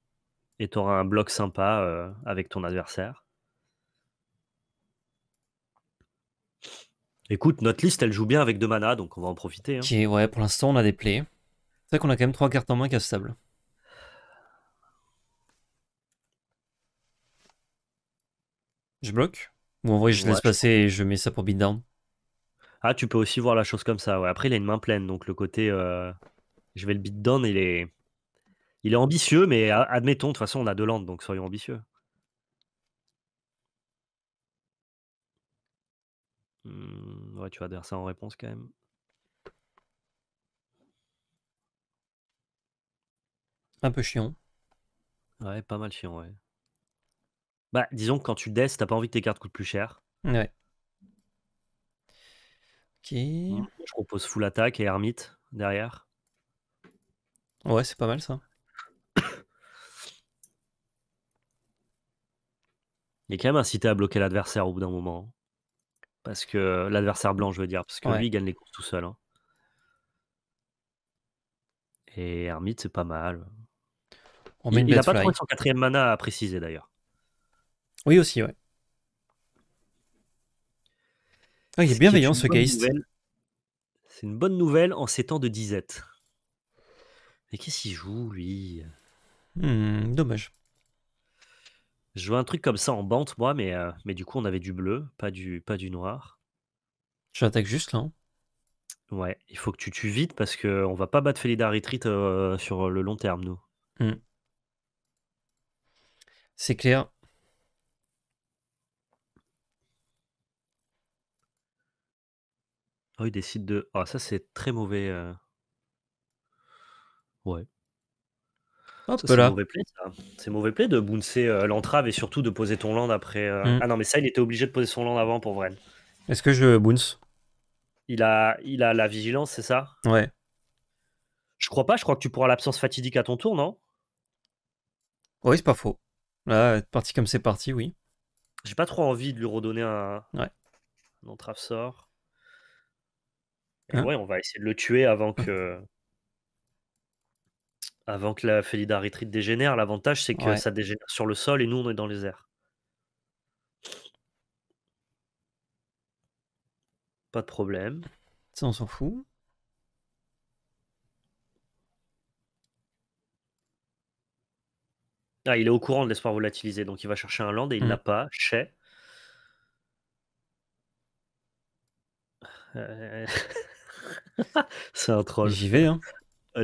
Et tu auras un bloc sympa euh, avec ton adversaire. Écoute, notre liste, elle joue bien avec deux mana, donc on va en profiter. Ok, hein. ouais, pour l'instant, on a des plays. C'est vrai qu'on a quand même trois cartes en main stables. Je bloque ou en vrai, je laisse passer et je mets ça pour beatdown. Ah, tu peux aussi voir la chose comme ça. Ouais. Après, il a une main pleine, donc le côté euh, je vais le beatdown, il est, il est ambitieux, mais admettons, de toute façon, on a deux landes, donc soyons ambitieux. Hmm, ouais, tu vas dire ça en réponse quand même. Un peu chiant. Ouais, pas mal chiant, ouais. Bah, disons que quand tu tu t'as pas envie que tes cartes coûtent plus cher. Ouais. Ok. Je propose full attaque et ermite derrière. Ouais, c'est pas mal ça. Il est quand même incité à bloquer l'adversaire au bout d'un moment. Hein. Parce que l'adversaire blanc, je veux dire, parce que lui, il gagne les courses tout seul. Hein. Et ermite c'est pas mal. il n'a pas trouvé son quatrième mana à préciser d'ailleurs. Oui, aussi, ouais. Ah, il est, bienveillant, ce Geist. C'est une bonne nouvelle en ces temps de disette. Mais qu'est-ce qu'il joue, lui hmm, Dommage. Je vois un truc comme ça en bande, moi, mais, euh, mais du coup, on avait du bleu, pas du, pas du noir. J'attaque juste là. Hein. Ouais, il faut que tu tues vite parce qu'on va pas battre Felida Retreat euh, sur le long terme, nous. Hmm. C'est clair. Oh il décide de ah ça c'est très mauvais, euh. Ouais. c'est mauvais play C'est mauvais play de bouncer, euh, l'entrave et surtout de poser ton land après, euh. mmh. ah non mais ça il était obligé de poser son land avant pour Vren. Est-ce que je bounce? Il a il a la vigilance, c'est ça? Ouais. Je crois pas, je crois que tu pourras l'absence fatidique à ton tour, non? Oui, c'est pas faux. Là, parti comme c'est parti, oui. J'ai pas trop envie de lui redonner un Ouais. un entrave sort. Hein ouais, on va essayer de le tuer avant hein que. avant que la retreat dégénère. L'avantage, c'est que ça dégénère sur le sol et nous, on est dans les airs. Pas de problème. Ça, on s'en fout. Ah, il est au courant de l'espoir volatilisé, donc il va chercher un land et il mmh. n'a l'a pas. Chez. [LAUGHS] c'est un troll. J'y vais, hein. [LAUGHS]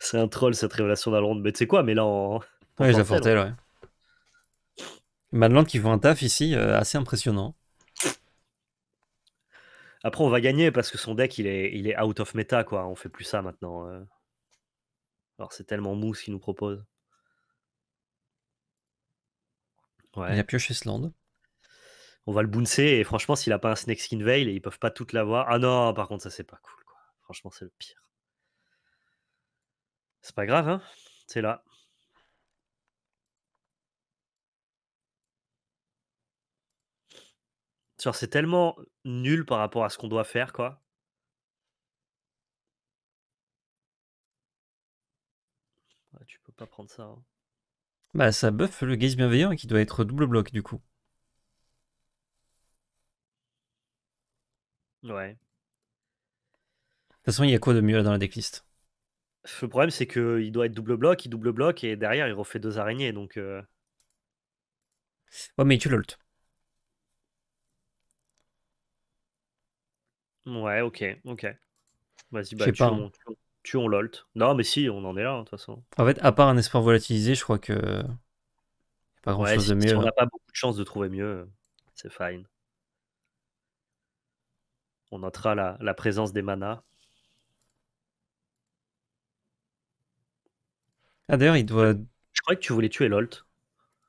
c'est un troll cette révélation Valorant. Mais tu sais quoi, mais là en. qui fait un taf ici, euh, assez impressionnant. Après, on va gagner parce que son deck, il est, il est out of meta, quoi. On fait plus ça maintenant. Euh. Alors, c'est tellement mou ce qu'il nous propose. Ouais. Il a pioché land on va le bouncer. Et franchement, s'il a pas un Snake Skin Veil et ils peuvent pas toutes l'avoir. Ah non, par contre, ça c'est pas cool. Quoi. Franchement, c'est le pire. C'est pas grave, hein C'est là. Genre, c'est tellement nul par rapport à ce qu'on doit faire, quoi. tu peux pas prendre ça. Hein. Bah, ça buff le gaze bienveillant qui doit être double bloc, du coup. Ouais. De toute façon, il y a quoi de mieux dans la decklist Le problème, c'est qu'il doit être double bloc, il double bloc, et derrière, il refait deux araignées, donc... Euh. Ouais, mais tu l'ult. Ouais, ok, ok. Vas-y, bah, tu, on, tu, l'ult. Non, mais si, on en est là, hein, de toute façon. En fait, à part un espoir volatilisé, je crois que... Y a pas grand-chose de mieux. Si on n'a hein. pas beaucoup de chance de trouver mieux, euh, c'est fine. On notera la, présence des manas. Ah d'ailleurs, il doit... Je crois que tu voulais tuer Lolt.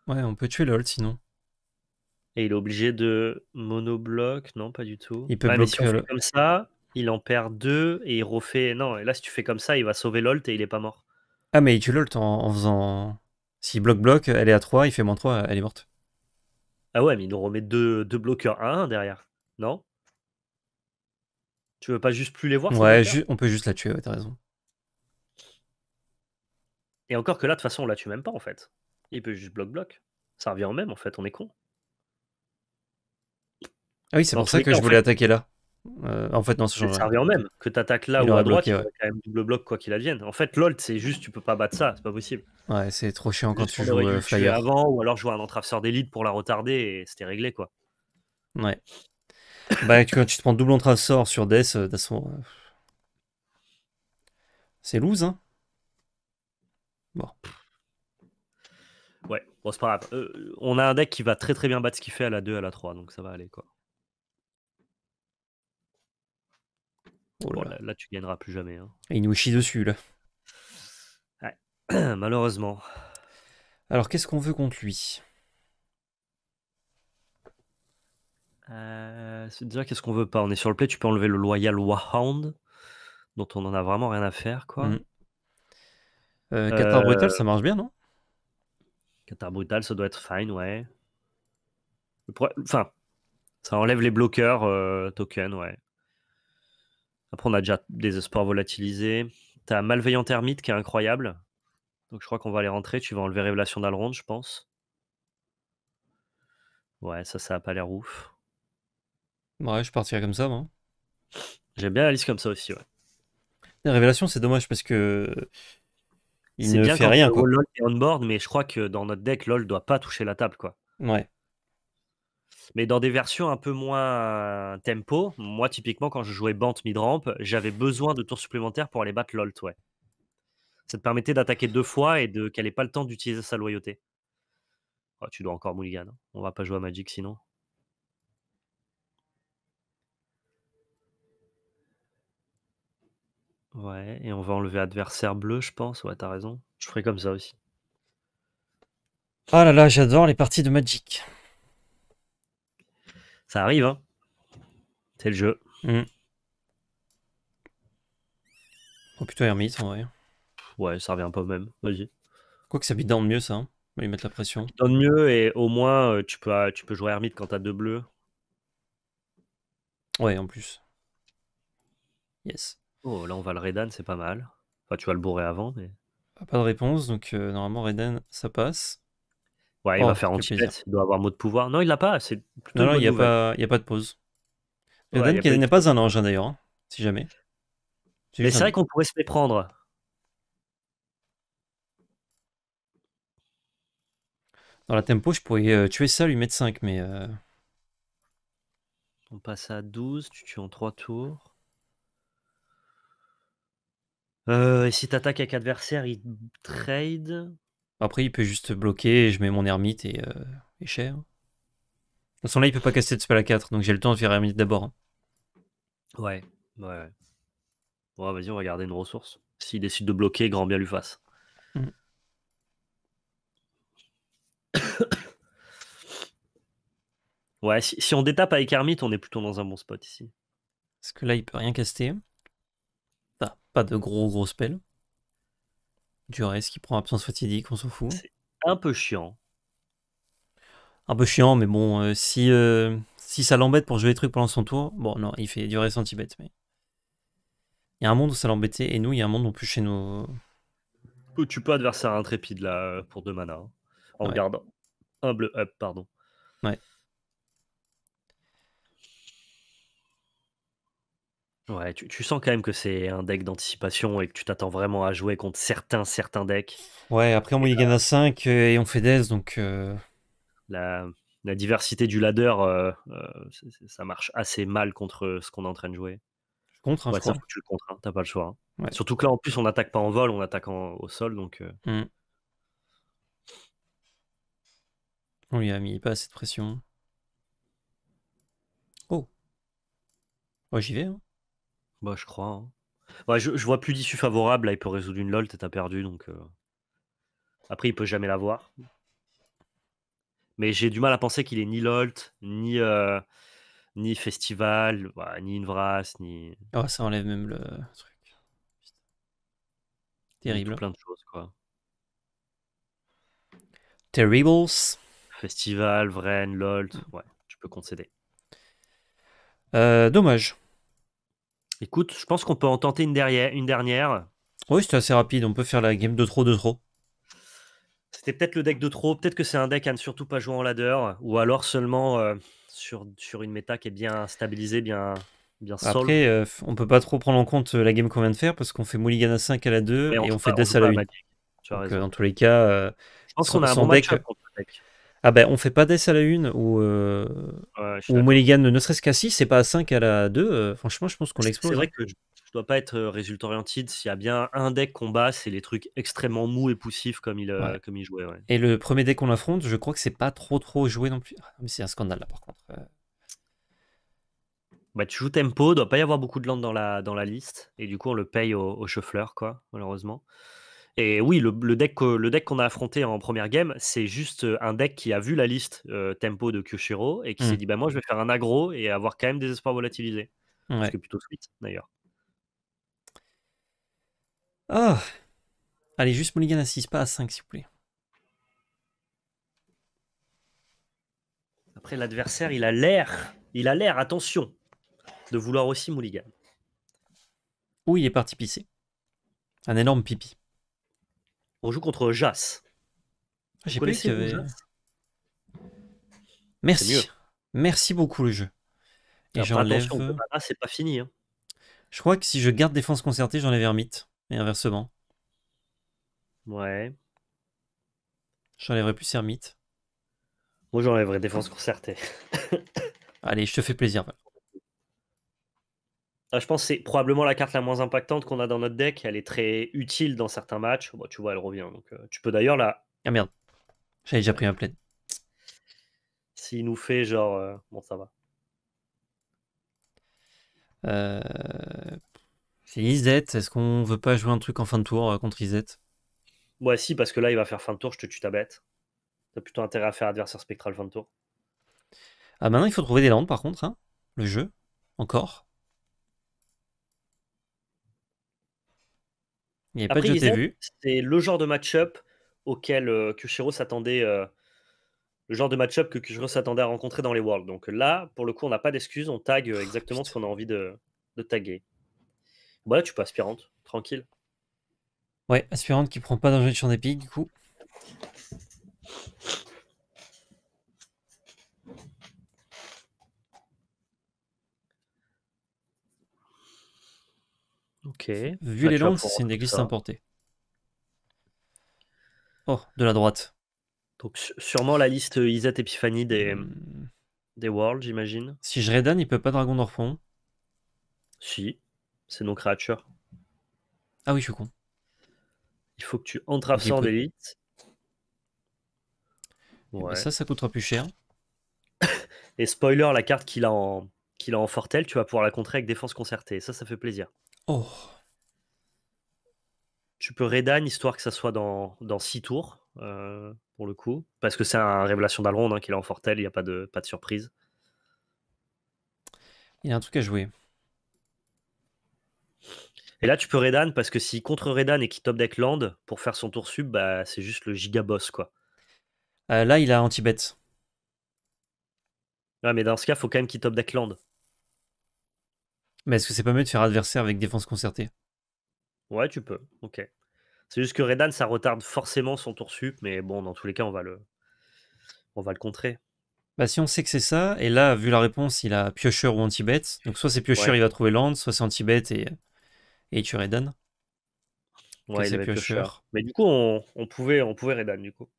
Ouais, on peut tuer Lolt sinon. Et il est obligé de monobloc, non, pas du tout. Il peut bah, bloquer comme ça, il en perd deux et il refait. Non, et là, si tu fais comme ça, il va sauver Lolt et il est pas mort. Ah, mais il tue Lolt en, faisant. S'il bloque bloc, elle est à 3, il fait moins 3, elle est morte. Ah ouais, mais il nous remet deux, deux bloqueurs 1 derrière, non tu veux pas juste plus les voir Ouais, on peut juste la tuer, ouais, t'as raison. Et encore que là, de toute façon, on la tue même pas en fait. Il peut juste bloc-bloc. Ça revient en même en fait, on est con. Ah oui, c'est pour ça que je voulais attaquer là. Euh, en fait, non, ce genre Ça revient au même. Que attaques là ou à droite, quand même double bloc quoi qu'il advienne. En fait, l'alt, c'est juste, tu peux pas battre ça, c'est pas possible. Ouais, c'est trop chiant quand tu joues euh, Flyer. avant ou alors jouer un entraveur d'élite pour la retarder et c'était réglé quoi. Ouais. Bah, tu, tu te prends double sort sur Death, euh, de toute façon. Euh, c'est loose, hein Bon. Ouais, bon, c'est pas grave. Euh, on a un deck qui va très très bien battre ce qu'il fait à la 2, à la 3, donc ça va aller, quoi. Oh là, tu gagneras plus jamais. Hein. il nous chie dessus, là. Ouais. [CLEARS THROAT] Malheureusement. Alors, qu'est-ce qu'on veut contre lui Euh, c'est qu'est-ce qu'on veut pas. On est sur le play, tu peux enlever le loyal warhound dont on en a vraiment rien à faire, quoi. Mm. Euh, euh, Qatar Brutal, ça marche bien, non Qatar Brutal, ça doit être fine, ouais. Enfin, ça enlève les bloqueurs euh, token, ouais. Après, on a déjà des espoirs volatilisés. T'as Malveillant Ermite qui est incroyable. Donc, je crois qu'on va aller rentrer. Tu vas enlever Révélation d'Alrond, je pense. Ouais, ça, ça a pas l'air ouf. Ouais, je partirais comme ça, moi. J'aime bien la liste comme ça aussi, ouais. La révélation c'est dommage parce que. Il ne fait rien. Quoi. LOL est on board, mais je crois que dans notre deck, LOL doit pas toucher la table, quoi. Ouais. Mais dans des versions un peu moins euh, tempo, moi typiquement quand je jouais Bant mid-ramp, j'avais besoin de tours supplémentaires pour aller battre LoL ouais. Ça te permettait d'attaquer deux fois et de qu'elle ait pas le temps d'utiliser sa loyauté. Oh, tu dois encore mulligan, on va pas jouer à Magic sinon. Ouais et on va enlever adversaire bleu, je pense. Ouais, t'as raison. Je ferai comme ça aussi. Ah là là, j'adore les parties de Magic. Ça arrive, hein. C'est le jeu. On mm. Oh plutôt Hermite en vrai. Ouais, ça revient pas au même. Vas-y. Quoi que ça le mieux ça. Hein. On va lui mettre la pression. Dans le mieux et au moins euh, tu peux, euh, tu peux jouer Hermite quand t'as deux bleus. Ouais, en plus. Yes. Oh, là, on va le Redan, c'est pas mal. Enfin, tu vas le bourrer avant, ah, Pas de réponse, donc euh, normalement Redan ça passe. Ouais, il va oh, faire il doit avoir mot de pouvoir. Non, il l'a pas, c'est plutôt Non, il n'y a, pas- il y a pas de pause. Redan n'est pas un engin d'ailleurs, hein, si jamais. Mais c'est vrai qu'on pourrait se prendre Dans la tempo, je pourrais euh, tuer ça, lui mettre 5, mais. Euh, on passe à 12, tu tues en 3 tours. Euh, et si t'attaques avec adversaire, il trade. Après, il peut juste bloquer, et je mets mon ermite et, euh, et cher. De toute façon, là, il peut pas casser de spell à 4, donc j'ai le temps de faire ermite d'abord. Hein. Ouais, ouais, ouais. Bon, vas-y, on va garder une ressource. S'il décide de bloquer, grand bien lui fasse. Mm. [COUGHS] ouais, si, on détape avec ermite, on est plutôt dans un bon spot ici. Parce que là, il peut rien caster. Pas de gros gros spell. Du reste, qui prend absence fatidique, on s'en fout. un peu chiant. Un peu chiant, mais bon, euh, si, euh, si ça l'embête pour jouer des trucs pendant son tour, bon, non, il fait du reste anti-bête. Mais... Il y a un monde où ça l'embêtait, et nous, il y a un monde où plus chez nos. Tu peux adversaire intrépide là pour deux mana. Hein, en gardant regardant. bleu, up, pardon. Ouais. Ouais, tu, sens quand même que c'est un deck d'anticipation et que tu t'attends vraiment à jouer contre certains, certains decks. Ouais, après, on y gagne à 5 euh, et on fait des, donc. Euh. la, diversité du ladder, euh, ça marche assez mal contre ce qu'on est en train de jouer. Contre, hein, je tu le contre, hein, t'as pas le choix. Hein. Surtout que là, en plus, on n'attaque pas en vol, on attaque au sol, donc mmh. On oh, lui a mis pas assez de pression. Oh. Oh, j'y vais. Bah, je crois. Hein. je, vois plus d'issue favorable. Là, il peut résoudre une LOLT et t'as perdu. Donc, euh. Après, il peut jamais l'avoir. Mais j'ai du mal à penser qu'il est ni LOLT, ni, euh, ni Festival, bah, ni Invras, ni, Oh, ça enlève même le truc. Terrible. plein de choses. Quoi. Terribles. Festival, Vren, LOLT, ouais, tu peux concéder. Euh, dommage. Écoute, je pense qu'on peut en tenter une, derrière, une dernière. Oui, c'était assez rapide. On peut faire la game de trop, de trop. C'était peut-être le deck de trop. Peut-être que c'est un deck à ne surtout pas jouer en ladder. Ou alors seulement euh, sur, sur une méta qui est bien stabilisée, bien, bien solide. Après, on euh, on peut pas trop prendre en compte euh, la game qu'on vient de faire parce qu'on fait Mulligan à 5 à la 2 et on, fait Death à la 1. dans tous les cas, je pense qu'on a un bon contre le deck. Ah ben, on fait pas des à la une ou, euh, Mulligan ne serait-ce qu'à 6 c'est pas à 5 à la 2. Euh, franchement, je pense qu'on l'explose. C'est vrai hein. que je, dois pas être euh, résultat orienté. S'il y a bien un deck combat, c'est les trucs extrêmement mous et poussifs comme il, euh, comme il jouait. Et le premier deck qu'on affronte, je crois que c'est pas trop trop joué non plus. Ah, mais c'est un scandale là par contre. Bah, tu joues tempo, doit pas y avoir beaucoup de land dans la, dans la liste. Et du coup, on le paye au, au quoi, malheureusement. Et oui, euh, le, deck, qu'on a affronté en première game, c'est juste euh, un deck qui a vu la liste euh, tempo de Kyoshiro et qui s'est mmh. dit bah moi je vais faire un aggro et avoir quand même des espoirs volatilisés. Ouais. C'est plutôt sweet d'ailleurs. Ah Allez, juste Mulligan à 6, pas à 5 s'il vous plaît. Après l'adversaire, il a l'air, il a l'air, attention, de vouloir aussi Mulligan. Oui, il est parti pisser. Un énorme pipi. On joue contre Jas. Ah, j'ai pas Merci. Merci beaucoup le jeu. Et C'est pas fini. Hein. Je crois que si je garde défense concertée, j'enlève ermite. Et inversement. Ouais. J'enlèverai plus ermite. Moi, j'enlèverai défense concertée. [LAUGHS] Allez, je te fais plaisir. Ah, je pense que c'est probablement la carte la moins impactante qu'on a dans notre deck. Elle est très utile dans certains matchs. tu vois, elle revient. Donc, euh, tu peux d'ailleurs la. Ah merde. J'avais déjà pris un plaid. S'il nous fait genre. Euh, bon, ça va. Euh, c'est Isette. Est-ce qu'on veut pas jouer un truc en fin de tour contre Isette Ouais, si, parce que là, il va faire fin de tour, je te tue ta bête. T'as plutôt intérêt à faire adversaire spectral fin de tour. Ah, maintenant, il faut trouver des landes, par contre. Hein. le jeu. Encore. C'est le genre de match-up auquel euh, s'attendait. Euh, le genre de match-up que Kushiro s'attendait à rencontrer dans les Worlds. Donc là, pour le coup, on n'a pas d'excuse. On tag euh, oh, exactement ce qu'on a envie de, taguer. Voilà, bah, tu peux aspirante, tranquille. Ouais, aspirante qui prend pas des sur du coup. Ok. Vu les langues, c'est une église importée. Oh, de la droite. Donc sûrement la liste Iset Epiphanie des, hmm. mm, des Worlds, j'imagine. Si je redan, il peut pas Dragon Dorfond. Si, c'est nos créatures. Ah oui, je suis con. Il faut que tu entres absent d'élite. Eh ben, ouais. Ça, ça coûtera plus cher. [LAUGHS] Et spoiler, la carte qu'il a, en... qu'il a en Fortel, tu vas pouvoir la contrer avec défense concertée. Ça, ça fait plaisir. Oh. Tu peux Redan histoire que ça soit dans, dans tours, euh, pour le coup. Parce que c'est un révélation d'Alrond hein, qui qu'il est en Fortel, il n'y a pas de, pas de surprise. Il a un truc à jouer. Et là, tu peux Redan parce que si contre Redan et qu'il top deck land pour faire son tour sub, bah, c'est juste le giga boss quoi. Euh, là, il a anti-bet. Ouais, ah, mais dans ce cas, faut quand même qu'il top deck land. Mais est-ce que c'est pas mieux de faire adversaire avec défense concertée Ouais, tu peux. Ok. C'est juste que Redan, ça retarde forcément son tour sup, mais bon, dans tous les cas, on va le, on va le contrer. Bah, si on sait que c'est ça, et là, vu la réponse, il a piocheur ou anti-bet. Donc, soit c'est piocheur, il va trouver land, soit c'est anti-bet et, et il tue Redan. Ouais, c'est piocheur. Mais du coup, on, pouvait, on pouvait Redan, du coup.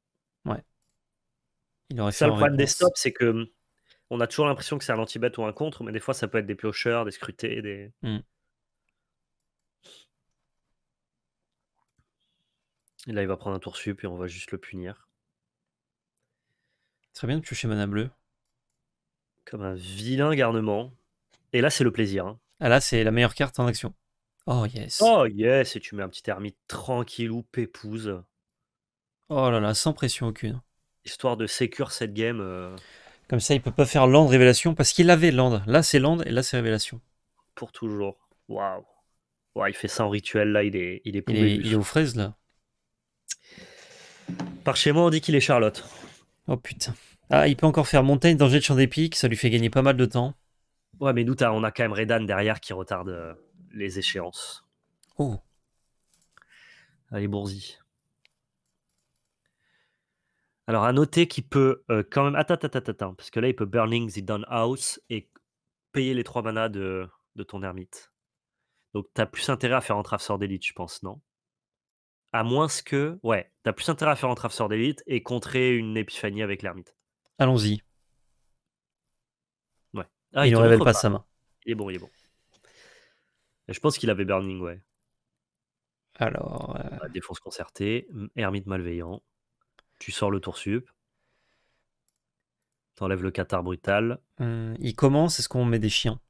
Ouais. ça, le problème des stops, c'est que on a toujours l'impression que c'est un anti-bet ou un contre, mais des fois ça peut être des piocheurs, des scrutés, des. Mm. Et là, il va prendre un tour sup et on va juste le punir. Très bien de piocher mana bleu. Comme un vilain garnement. Et là, c'est le plaisir. Hein. Ah là, c'est la meilleure carte en action. Oh yes. Oh yes, et tu mets un petit ermite tranquille ou pépouze. Oh là là, sans pression aucune. Histoire de sécure cette game. Euh. Comme ça, il peut pas faire land révélation parce qu'il avait land. Là, c'est land et là, c'est révélation. Pour toujours. Waouh. Ouais il fait ça en rituel là, il est il est, aux fraises là. Par chez moi, on dit qu'il est Charlotte. Oh putain. Ah, il peut encore faire montagne, danger de champ d'épique, ça lui fait gagner pas mal de temps. Ouais, mais nous, on a quand même Redan derrière qui retarde euh, les échéances. Oh. Allez, Bourzi. Alors, à noter qu'il peut euh, quand même. Attends, attends, attends, parce que là, il peut Burning the Down House et payer les 3 manas de, ton ermite. Donc, t'as plus intérêt à faire un Sort d'élite, je pense, non À moins que. Ouais, t'as plus intérêt à faire un Sort d'élite et contrer une épiphanie avec l'ermite. Allons-y. Ouais. Ah, il, révèle pas, sa main. Il est bon, il est bon. Je pense qu'il avait Burning, ouais. Alors. Euh, bah, Défense concertée, ermite malveillant tu sors le tour sup, t'enlèves le Qatar brutal. Hum, il commence, est-ce qu'on met des chiens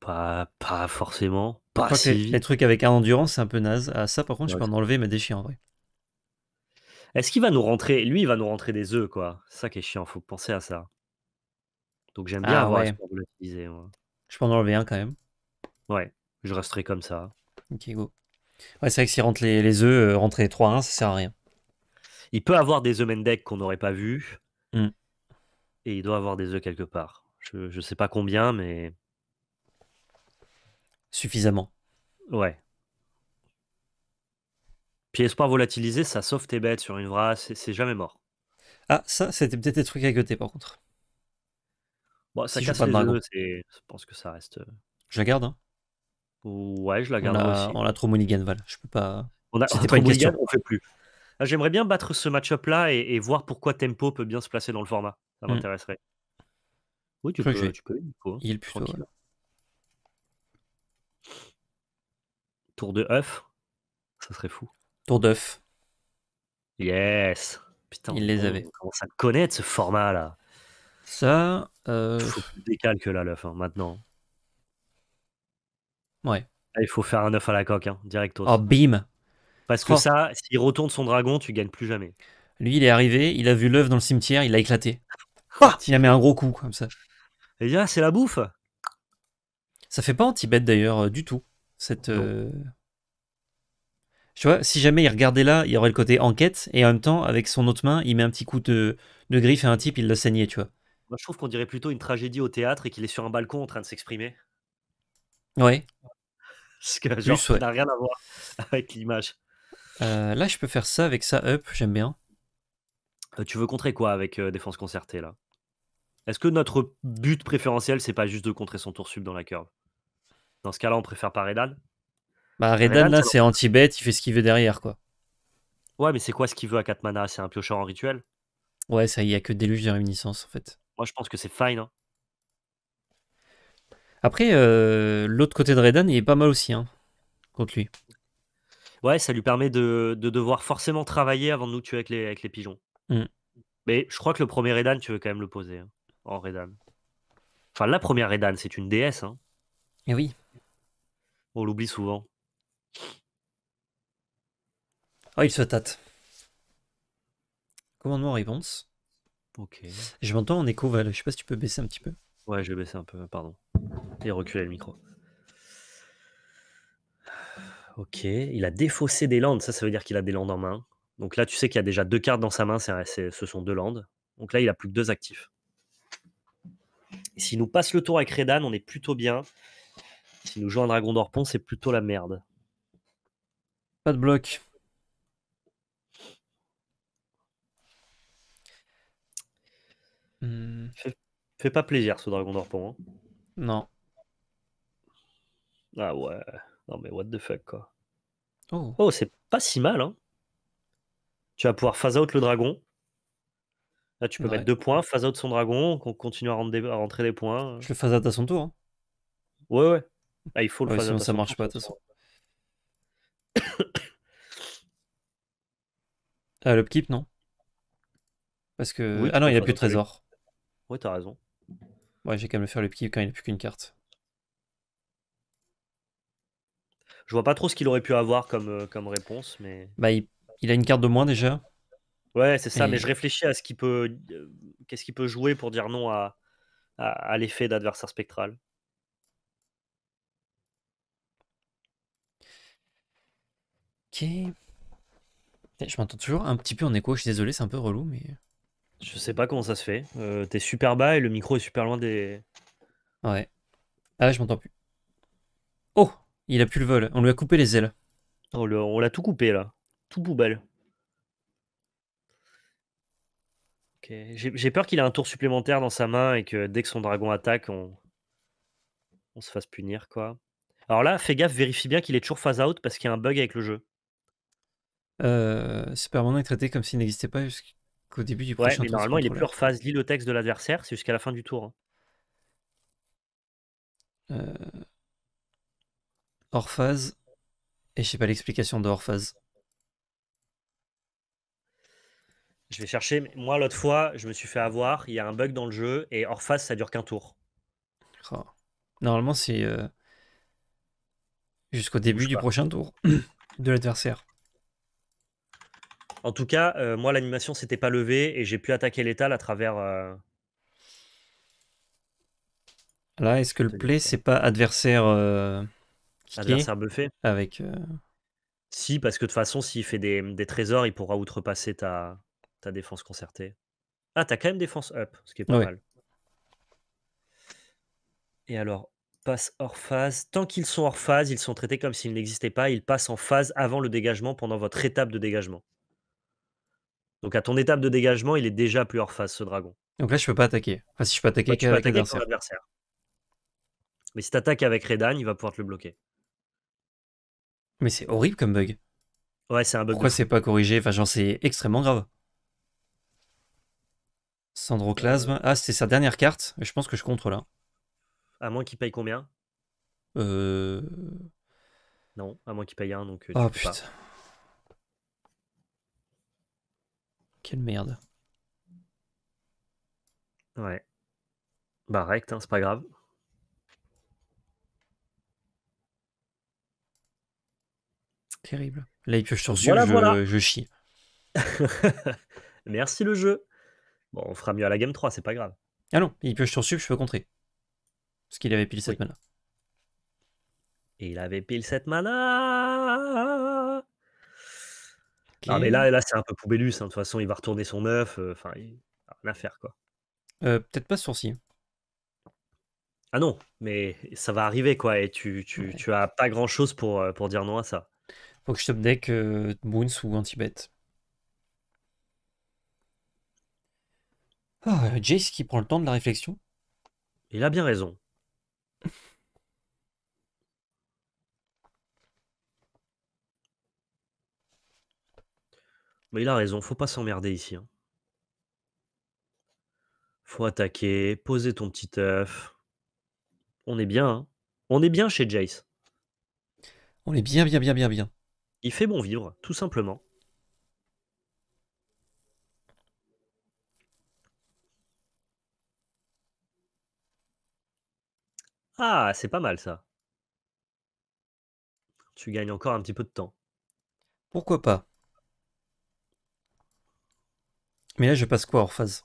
pas, forcément. les, trucs avec un endurance, c'est un peu naze. Ah, ça, par contre, je peux en enlever, mais des chiens en vrai. Est-ce qu'il va nous rentrer Lui, il va nous rentrer des œufs, quoi. C'est ça qui est chiant, faut penser à ça. Donc j'aime bien ah, avoir Je peux en enlever un quand même. Ouais, je resterai comme ça. Ok, go. Ouais, c'est vrai que s'il rentre les, les œufs, euh, rentrer 3-1, ça sert à rien. Il peut avoir des œufs qu'on n'aurait pas vu. Mm. Et il doit avoir des œufs quelque part. Je, je sais pas combien, mais. Suffisamment. Ouais. Puis espoir volatilisé, ça sauve tes bêtes sur une Et c'est jamais mort. Ah, ça, c'était peut-être des trucs à côté par contre. Bon, ça casse les œufs, je pense que ça reste. Euh, je la garde, hein. Ouais, je la garde aussi. On a trop Mulligan, Je peux pas. C'était pas une question. on fait plus. Ah, j'aimerais bien battre ce match-up là et, voir pourquoi Tempo peut bien se placer dans le format. Ça hmm. m'intéresserait. Oui, tu peux, hein. Il est plutôt. Tour de œuf, ça serait fou. Tour d'œuf. Yes. Putain. Il les avait. On commence à connaître ce format là. Ça. Euh... Faut plus de que là, l'œuf hein, maintenant. Ouais. Ah, il faut faire un œuf à la coque, hein, au Oh, bim Parce que ça, s'il retourne son dragon, tu gagnes plus jamais. Lui, il est arrivé, il a vu l'œuf dans le cimetière, il a éclaté. Ah [LAUGHS] il a mis un gros coup, comme ça. Et eh bien, c'est la bouffe Ça fait pas anti-bête d'ailleurs, euh, du tout. Cette. Euh, tu vois, si jamais il regardait là, il y aurait le côté enquête, et en même temps, avec son autre main, il met un petit coup de, de griffe Et un type, il l'a saigné, tu vois. Moi, je trouve qu'on dirait plutôt une tragédie au théâtre et qu'il est sur un balcon en train de s'exprimer. Oui. Ce que n'a rien à voir [LAUGHS] avec l'image. Euh, là, je peux faire ça avec ça up, j'aime bien. Euh, tu veux contrer quoi avec euh, défense concertée là Est-ce que notre but préférentiel, c'est pas juste de contrer son tour sub dans la curve Dans ce cas-là, on préfère pas Redal Bah, bah Redal, là, c'est anti-bête, il fait ce qu'il veut derrière quoi. Ouais, mais c'est quoi ce qu'il veut à 4 mana C'est un piocheur en rituel Ouais, ça, il y a que déluge de réminiscence en fait. Moi, je pense que c'est fine. Hein. Après, euh, l'autre côté de Redan, il est pas mal aussi hein, contre lui. Ouais, ça lui permet de, devoir forcément travailler avant de nous tuer avec les, avec les pigeons. Mm. Mais je crois que le premier Redan, tu veux quand même le poser hein, en Redan. Enfin, la première Redan, c'est une déesse. Hein. Et eh oui. On l'oublie souvent. Oh, il se tâte. Commandement réponse. Ok. Je m'entends en écho, Val. Je sais pas si tu peux baisser un petit peu. Ouais, je vais baisser un peu, pardon et reculer le micro. Ok, il a défaussé des landes, ça, ça veut dire qu'il a des landes en main. Donc là, tu sais qu'il y a déjà deux cartes dans sa main, ce sont deux landes. Donc là, il a plus que deux actifs. S'il nous passe le tour avec Redan, on est plutôt bien. S'il nous joue un dragon d'Orpon, c'est plutôt la merde. Pas de bloc. Hmm. Fais Fait, pas plaisir ce dragon d'Orpon. Hein. Non. Ah ouais. Non mais what the fuck quoi. Oh. oh, c'est pas si mal hein. Tu vas pouvoir phase out le dragon. Là tu peux mettre deux points, phase out son dragon, qu'on continue à, rentrer des, points. Je le phase out à son tour. Hein. Ouais ouais. Ah, il faut le phase out. ça marche pas de toute façon. ah [COUGHS] l'upkeep non Parce que. ah non, il n'y a plus de trésor. Ouais, t'as raison. Ouais, j'ai quand même le faire l'upkeep quand il n'y plus qu'une carte. je vois pas trop ce qu'il aurait pu avoir comme, euh, comme réponse. Mais... Bah, il, a une carte de moins déjà. Ouais, c'est ça, mais je réfléchis à ce qu'il peut, euh, qu'est-ce qu'il peut jouer pour dire non à, à, l'effet d'adversaire spectral. Ok. Eh, je m'entends toujours un petit peu en écho, je suis désolé, c'est un peu relou, mais. Je sais pas comment ça se fait. Euh, t'es super bas et le micro est super loin des. Ouais. Ah, je m'entends plus. Oh il a plus le vol. On lui a coupé les ailes. Oh, on l'a tout coupé là. Tout poubelle. J'ai peur qu'il ait un tour supplémentaire dans sa main et que dès que son dragon attaque, on, se fasse punir quoi. Alors là, fais gaffe, vérifie bien qu'il est toujours phase out parce qu'il y a un bug avec le jeu. Euh, Superman est traité comme s'il n'existait pas jusqu'au début du prochain tour. Normalement, il est plus en phase. Lis le texte de l'adversaire, c'est jusqu'à la fin du tour. Hein. Euh hors phase. Et je sais pas l'explication de hors phase. Je vais chercher. Moi, l'autre fois, je me suis fait avoir. Il y a un bug dans le jeu et hors phase, ça dure qu'un tour. Oh. Normalement, c'est euh, jusqu'au début du prochain tour [CLEARS THROAT] de l'adversaire. En tout cas, euh, moi, l'animation s'était pas levée et j'ai pu attaquer l'étal à travers. Euh, Là, est-ce que le play, c'est pas adversaire Adversaire buffé Avec. Euh, si, parce que de toute façon, s'il fait des, des, trésors, il pourra outrepasser ta, ta défense concertée. Ah, t'as quand même défense up, ce qui est pas mal. Et alors, passe hors phase. Tant qu'ils sont hors phase, ils sont traités comme s'ils n'existaient pas. Ils passent en phase avant le dégagement pendant votre étape de dégagement. Donc à ton étape de dégagement, il est déjà plus hors phase ce dragon. Donc là, je peux pas attaquer. Enfin, si je peux bah, attaquer, Mais si tu avec Redan, il va pouvoir te le bloquer. Mais c'est horrible comme bug. Ouais, c'est un bug. Pourquoi c'est pas corrigé Enfin, genre, c'est extrêmement grave. Sandroclasme. Euh. Ah, c'est sa dernière carte. Je pense que je contre là. Hein. À moins qu'il paye combien Euh. Non, à moins qu'il paye un, donc. oh putain. Quelle merde. Ouais. Bah, rect, hein, c'est pas grave. Terrible. Là, il pioche sur sub je chie. [LAUGHS] Merci le jeu. Bon, on fera mieux à la game 3, c'est pas grave. Ah non, il pioche sur sub, je peux contrer. Parce qu'il avait pile 7 mana. Et il avait pile 7 mana ah mais là, là c'est un peu poubellus, hein. de toute façon il va retourner son œuf, euh, enfin euh, il rien à faire quoi. Euh, peut-être pas ce sourcil. Ah non, mais ça va arriver quoi, et tu, tu, tu as pas grand chose pour, euh, pour dire non à ça. Faut que je te deck euh, ou Antibet. Ah, Jace qui prend le temps de la réflexion. Il a bien raison. [LAUGHS] Mais il a raison, faut pas s'emmerder ici. Hein. Faut attaquer, poser ton petit œuf. On est bien, hein. On est bien chez Jace. On est bien, bien, bien, bien, bien. Il fait bon vivre, tout simplement. Ah, c'est pas mal ça. Tu gagnes encore un petit peu de temps. Pourquoi pas Mais là, je passe quoi hors phase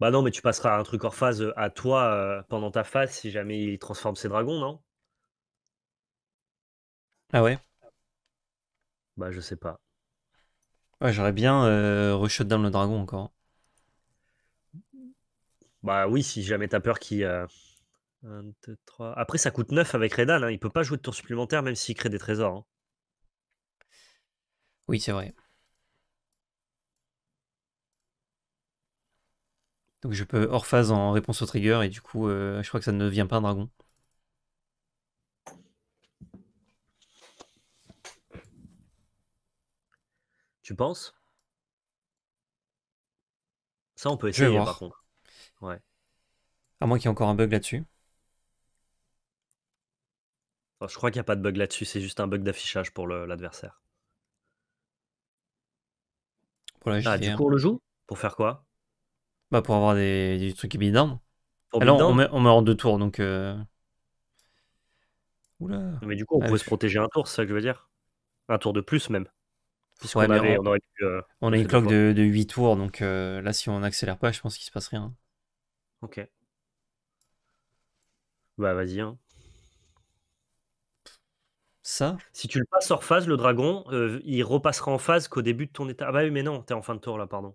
Bah non, mais tu passeras un truc hors phase euh, à toi euh, pendant ta phase si jamais il transforme ses dragons, non Ah ouais bah, je sais pas. Ouais, j'aurais bien euh, re down le dragon encore. Bah oui, si jamais t'as peur qu'il. 1, Après, ça coûte 9 avec Redal, hein. Il peut pas jouer de tour supplémentaire même s'il crée des trésors. Hein. Oui, c'est vrai. Donc je peux hors phase en réponse au trigger et du coup, euh, je crois que ça ne vient pas un dragon. Tu penses Ça, on peut essayer, Ouais. À moins qu'il y ait encore un bug là-dessus. je crois qu'il n'y a pas de bug là-dessus, c'est juste un bug d'affichage pour l'adversaire. Pour la ah, le joue Pour faire quoi Bah, pour avoir des, trucs évidents. Alors, ah on, on meurt en deux tours, donc. Euh. Oula. Mais du coup, on ah, peut se protéger un tour, c'est ça que je veux dire. Un tour de plus, même. Euh, on, a une cloque de, 8 tours, donc euh, là, si on n'accélère pas, je pense qu'il se passe rien. Ok. Bah, vas-y. Hein. Ça Si tu le passes hors phase, le dragon, euh, il repassera en phase qu'au début de ton état. Ah, bah oui, mais non, t'es en fin de tour là, pardon.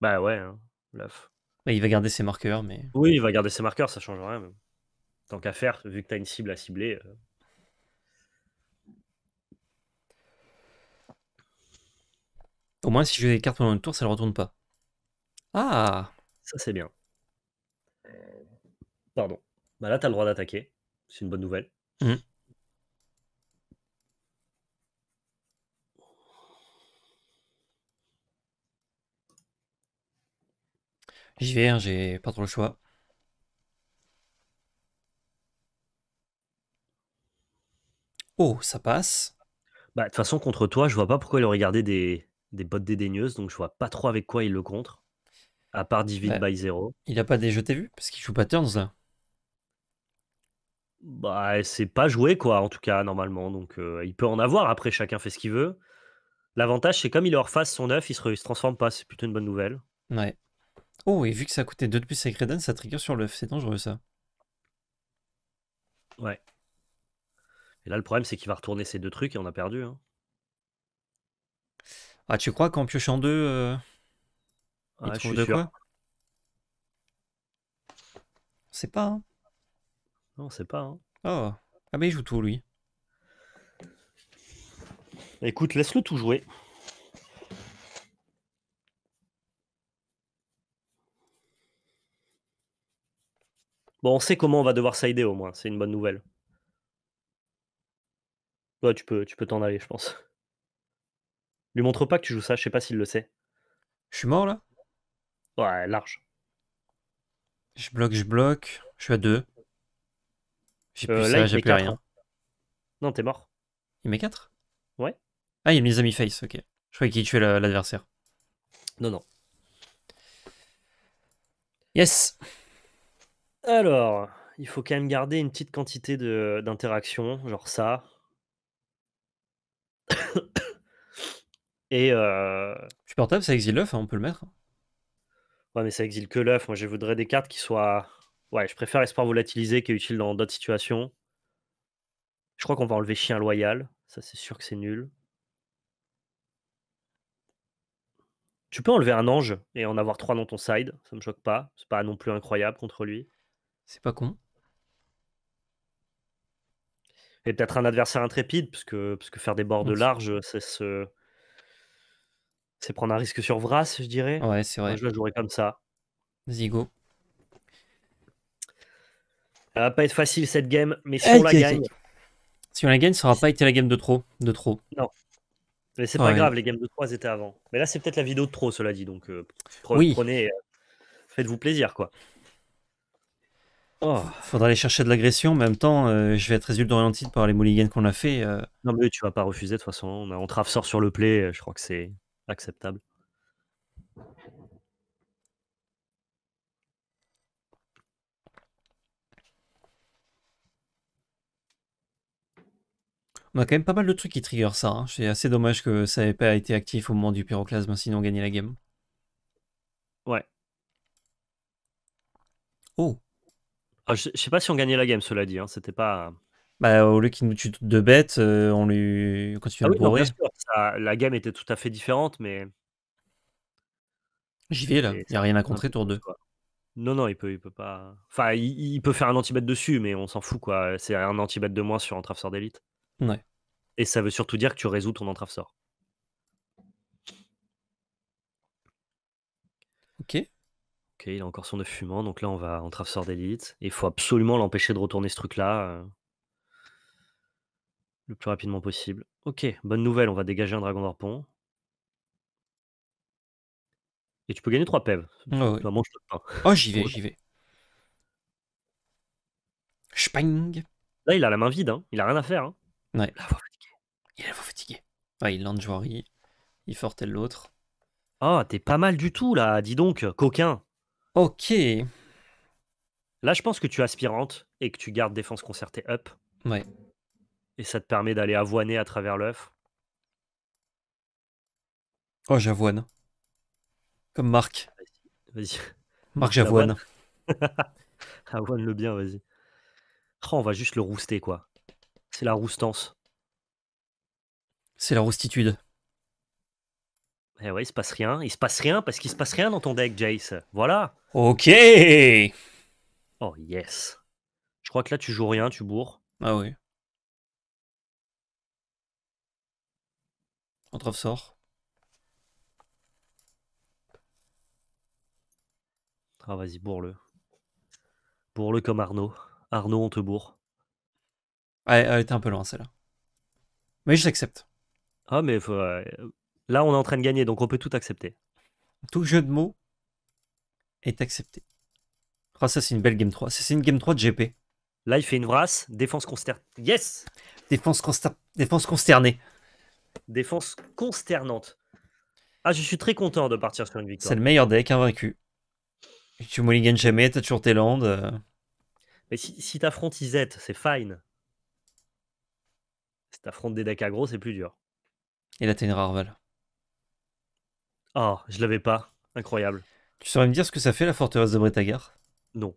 Bah ouais, hein, il va garder ses marqueurs, mais. Oui, il va garder ses marqueurs, ça change rien. Tant qu'à faire, vu que t'as une cible à cibler, Au moins, si je joue des pendant le tour, ça ne retourne pas. Ah Ça, c'est bien. Euh, pardon. Bah là, tu as le droit d'attaquer. C'est une bonne nouvelle. Mmh. J'y vais, hein, j'ai pas trop le choix. Oh, ça passe. Bah, de toute façon, contre toi, je vois pas pourquoi il aurait gardé des, des bottes dédaigneuses, donc je vois pas trop avec quoi il le contre, à part Divine bah, by Zero. Il a pas des jetés vus parce qu'il joue pas Turns là. Bah, c'est pas joué quoi, en tout cas, normalement. Donc euh, il peut en avoir, après chacun fait ce qu'il veut. L'avantage, c'est comme il est hors son œuf, il se, transforme pas, c'est plutôt une bonne nouvelle. Ouais. Oh, et vu que ça coûtait coûté 2 de plus avec ça trigger sur l'œuf, c'est dangereux ça. Ouais. Et là, le problème, c'est qu'il va retourner ses deux trucs et on a perdu. Hein. Ah, tu crois qu'en piochant deux, euh, il trouve de quoi On sait pas. Hein. Non, on sait pas. Hein. Oh. Ah, mais il joue tout, lui. Écoute, laisse-le tout jouer. Bon, on sait comment on va devoir s'aider au moins, c'est une bonne nouvelle. Ouais, tu peux t'en tu peux aller, je pense. Lui montre pas que tu joues ça, je sais pas s'il le sait. Je suis mort là Ouais, large. Je bloque, je bloque. Je suis à deux. J'ai euh, plus ça, j'ai plus rien. Hein. Non, t'es mort. Il met 4 Ouais. Ah, il met les amis face, ok. Je croyais qu'il tuait l'adversaire. Non, non. Yes Alors, il faut quand même garder une petite quantité d'interaction, genre ça. Et. Euh, ça exile l'œuf, hein, on peut le mettre. Ouais, mais ça exile que l'œuf. Moi, je voudrais des cartes qui soient. Ouais, je préfère Espoir volatilisé qui est utile dans d'autres situations. Je crois qu'on va enlever Chien loyal. Ça, c'est sûr que c'est nul. Tu peux enlever un ange et en avoir trois dans ton side. Ça me choque pas. C'est pas non plus incroyable contre lui. C'est pas con. Et peut-être un adversaire intrépide, parce que, faire des bords de mmh. large, c'est se, c'est prendre un risque sur Vras, je dirais. Ouais, c'est vrai. Moi, je la jouerais comme ça. Zigo. Ça va pas être facile cette game, mais si on la gagne. Si on la gagne, ça aura pas été la game de trop. De trop. Non. Mais c'est pas grave, les games de trois étaient avant. Mais là, c'est peut-être la vidéo de trop, cela dit. Donc, euh, prenez, euh, faites-vous plaisir, quoi. Oh. Faudra aller chercher de l'agression, en même temps, euh, je vais être résultat orienté par les mulligans qu'on a fait. Non, mais tu vas pas refuser, de toute façon. On trave sort sur le play, je crois que c'est acceptable. On a quand même pas mal de trucs qui trigger ça. Hein. C'est assez dommage que ça n'ait pas été actif au moment du pyroclasme, hein, sinon on gagnait la game. Ouais. Oh. Ah, je, ne sais pas si on gagnait la game, cela dit. Hein. C'était pas. Bah, au lieu qu'il nous tue deux bêtes, euh, on lui continue ah à bourrer. la gamme était tout à fait différente, mais. J'y vais là, il n'y a rien à contrer tour 2. Non, non, il peut, il peut pas. Enfin, il, peut faire un anti bête dessus, mais on s'en fout quoi. C'est un anti bête de moins sur Entrave-Sort d'élite. Ouais. Et ça veut surtout dire que tu résous ton Entrave-Sort. Ok. Ok, il a encore son œuf fumant, donc là on va Entrave-Sort d'élite. Il faut absolument l'empêcher de retourner ce truc là. Euh. Le plus rapidement possible. Ok, bonne nouvelle, on va dégager un dragon d'Orpon. Et tu peux gagner 3 pèves. Ah bah, oh, j'y vais, j'y vais. Spang. Là, il a la main vide, hein. il a rien à faire. Hein. Ouais. Il a la voix il lance joie. Il fortelle l'autre. Oh, t'es pas mal du tout là, dis donc, coquin. Ok. Là, je pense que tu aspirante et que tu gardes défense concertée up. Ouais et ça te permet d'aller avoiner à travers l'œuf. Oh, j'avoine. Comme Marc. Ah, Marc, [LAUGHS] j'avoine. [LAUGHS] avoine le bien, vas-y. Oh, on va juste le rouster, quoi. C'est la roustance. C'est la roustitude. Eh ouais, il se passe rien. Il se passe rien parce qu'il se passe rien dans ton deck, Jace. Voilà. Ok. Oh yes. Je crois que là, tu joues rien, tu bourres. Ah oui. Oh ah, sort. vas-y, bourre-le. Bourre-le comme Arnaud. Arnaud, on te bourre. elle était un peu loin celle-là. Mais je l'accepte. Ah mais euh, là on est en train de gagner, donc on peut tout accepter. Tout jeu de mots est accepté. Ah ça c'est une belle game 3. C'est une game 3 de GP. Là il fait une vrasse défense consternée. Yes Défense, consta... défense consternée. Défense consternante. Ah, je suis très content de partir sur une victoire. C'est le meilleur deck, invaincu. Tu mulligan jamais, t'as toujours tes landes. Euh. Mais si, t'affrontes Izette, c'est fine. Si t'affrontes des decks aggro, c'est plus dur. Et là, t'es une rareval. Oh, ah, je l'avais pas. Incroyable. Tu saurais me dire ce que ça fait la forteresse de Bretagar Non.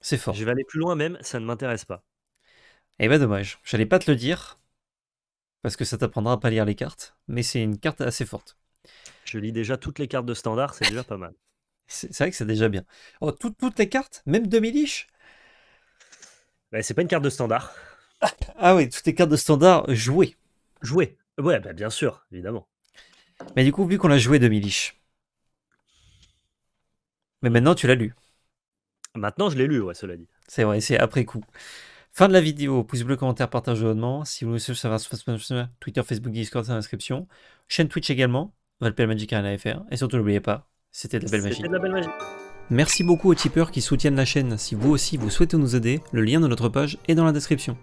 C'est fort. Je vais aller plus loin même, ça ne m'intéresse pas. Eh ben dommage, j'allais pas te le dire, parce que ça t'apprendra à pas lire les cartes, mais c'est une carte assez forte. Je lis déjà toutes les cartes de standard, c'est déjà pas mal. [LAUGHS] c'est vrai que c'est déjà bien. Oh, toutes, les cartes, même demi-liche bah, C'est pas une carte de standard. Ah, oui, toutes les cartes de standard jouées. Jouées, ouais, bah, bien sûr, évidemment. Mais du coup, vu qu'on a joué demi-liche, mais maintenant tu l'as lu. Maintenant je l'ai lu, ouais, cela dit. C'est vrai, c'est après coup. Fin de la vidéo, pouce bleu, commentaire, partage, abonnement. Si vous voulez suivre, ça va sur Twitter, Facebook, Discord, c'est dans l'inscription. Chaîne Twitch également, Valpel Magic Et surtout, n'oubliez pas, c'était la belle magie. C'était de la belle magie. Merci beaucoup aux tipeurs qui soutiennent la chaîne. Si vous aussi vous souhaitez nous aider, le lien de notre page est dans la description.